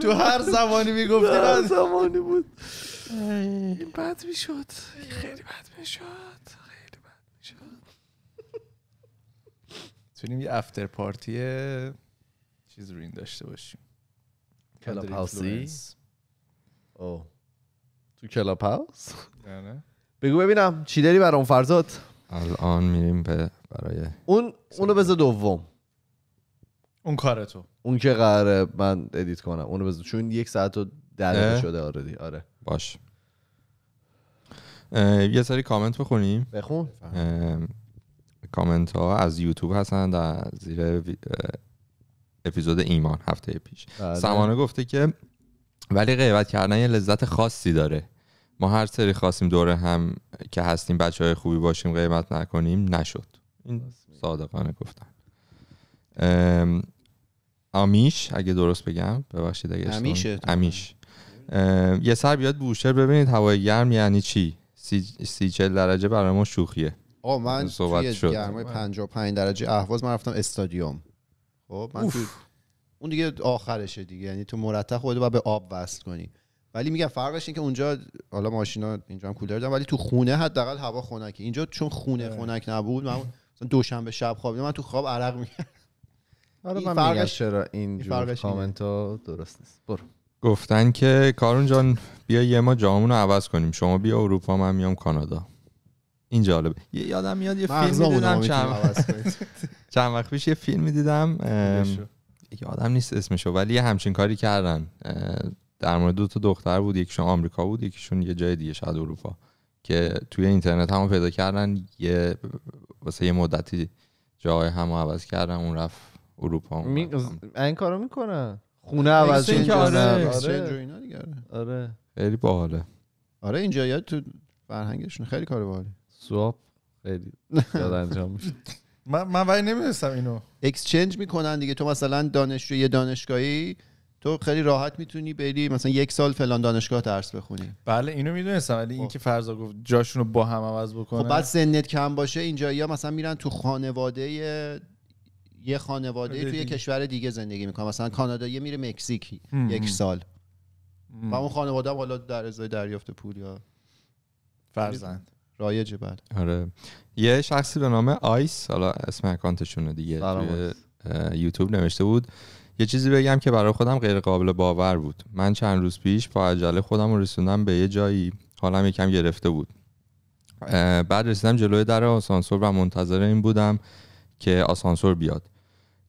S2: تو هر زمانی میگفتی هر
S3: زمانی بود این بد میشد خیلی بد میشد میتونیم یه افتر پارتی چیز رو این داشته باشیم کلاب هاوسی او
S1: تو کلاب هاوس بگو ببینم چی داری برای اون فرزاد الان میریم به برای اون اونو بذار دوم
S3: اون کار تو
S1: اون که قراره من ادیت کنم اونو بذار چون یک ساعت و شده آره
S4: باش یه سری کامنت بخونیم بخون کامنت ها از یوتیوب هستن در زیر اپیزود ایمان هفته پیش بله. سمانه گفته که ولی غیبت کردن یه لذت خاصی داره ما هر سری خواستیم دوره هم که هستیم بچه های خوبی باشیم قیمت نکنیم نشد این صادقانه گفتن آمیش اگه درست بگم ببخشید اگه امیش امیش یه سر بیاد بوشتر ببینید هوای گرم یعنی چی سی, سی چل درجه برای ما شوخیه آقا من توی گرمای
S2: 55 درجه اهواز من رفتم استادیوم خب من تو اون دیگه آخرشه دیگه یعنی تو مرتب خودت باید به آب وصل کنی ولی میگم فرقش اینه که اونجا حالا ماشینا اینجا هم کولر دارن ولی تو خونه حداقل هوا خنکه اینجا چون خونه آره. خنک نبود من مثلا دوشنبه شب خوابیدم من تو خواب عرق می
S1: آره، این من فرقش چرا اینجور کامنت ها درست نیست برو
S4: گفتن که کارون جان بیا یه ما جامون رو عوض کنیم شما بیا اروپا من میام کانادا این جالبه یه یادم میاد یه فیلم دیدم چند چند وقت پیش یه فیلمی دیدم آدم نیست اسمشو ولی یه همچین کاری کردن در مورد دو تا دختر بود یکیشون آمریکا بود یکیشون یه جای دیگه شاید اروپا که توی اینترنت هم پیدا کردن یه واسه یه مدتی جای هم عوض کردن اون رفت اروپا می...
S1: این کارو میکنن خونه آره، عوض آره. آره
S2: آره خیلی باحاله آره اینجا یاد تو فرهنگشون خیلی کار باحاله سواب خیلی زیاد انجام میشه من من ولی نمیدونستم اینو اکسچنج میکنن دیگه تو مثلا دانشجوی یه دانشگاهی تو خیلی راحت میتونی بری مثلا یک سال فلان دانشگاه درس بخونی بله
S3: اینو میدونستم ولی خب. اینکه فرضا گفت
S2: جاشونو با هم عوض بکنه خب بعد سنت کم باشه اینجا یا مثلا میرن تو خانواده یه خانواده تو یه کشور دیگه زندگی میکنن مثلا یه میره مکزیک یک سال و اون خانواده حالا در ازای دریافت پول یا فرزند رایجه بعد
S4: آره. یه شخصی به نام آیس حالا اسم اکانتشونه دیگه یوتیوب نوشته بود یه چیزی بگم که برای خودم غیر قابل باور بود من چند روز پیش با عجله خودم رسوندم به یه جایی حالم یکم گرفته بود بعد رسیدم جلوی در آسانسور و منتظر این بودم که آسانسور بیاد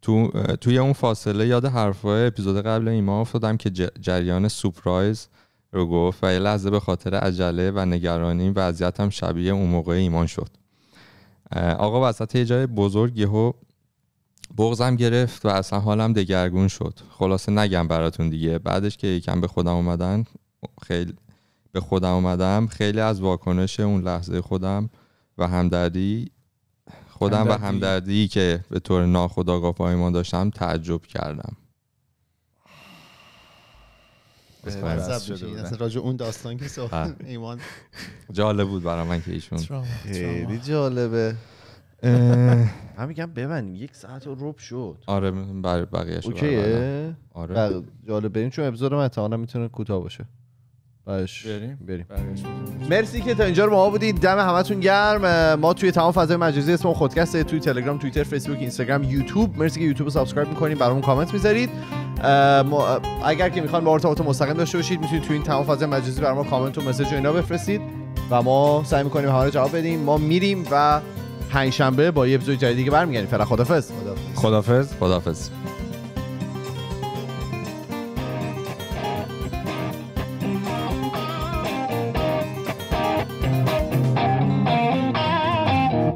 S4: تو، توی اون فاصله یاد حرفای اپیزود قبل ایما افتادم که جریان سپرایز رو گفت و یه لحظه به خاطر عجله و نگرانی وضعیتم شبیه اون موقع ایمان شد آقا وسط یه جای بزرگ یهو بغزم گرفت و اصلا حالم دگرگون شد خلاصه نگم براتون دیگه بعدش که یکم به خودم اومدن خیلی به خودم اومدم خیلی از واکنش اون لحظه خودم و همدردی خودم و همدردی که به طور ناخودآگاه پایمان داشتم تعجب کردم
S2: مذب اون داستان که صحبت ایمان
S4: جالب بود برای من که ایشون خیلی
S1: جالبه هم میگم ببن یک ساعت و شد
S4: آره برای بقیه شد اوکیه آره بله،
S1: جالب بریم چون ابزار من اتحانا میتونه کوتاه باشه باش
S4: بریم بریم مرسی که تا اینجا رو ما
S1: بودید دم همتون گرم ما توی تمام فضای مجازی اسم خودکسته توی تلگرام تویتر فیسبوک اینستاگرام یوتیوب مرسی که یوتیوب رو سابسکرایب میکنید برامون کامنت میذارید اگر که میخوان با ارتباط مستقیم داشته باشید میتونید تو این تمام فاز مجازی برای ما کامنت و مسیج و اینا بفرستید و ما سعی میکنیم همه جواب بدیم ما میریم و پنجشنبه با یه اپیزود جدیدی که برمیگردیم فعلا خدافظ
S4: خدافظ خدافظ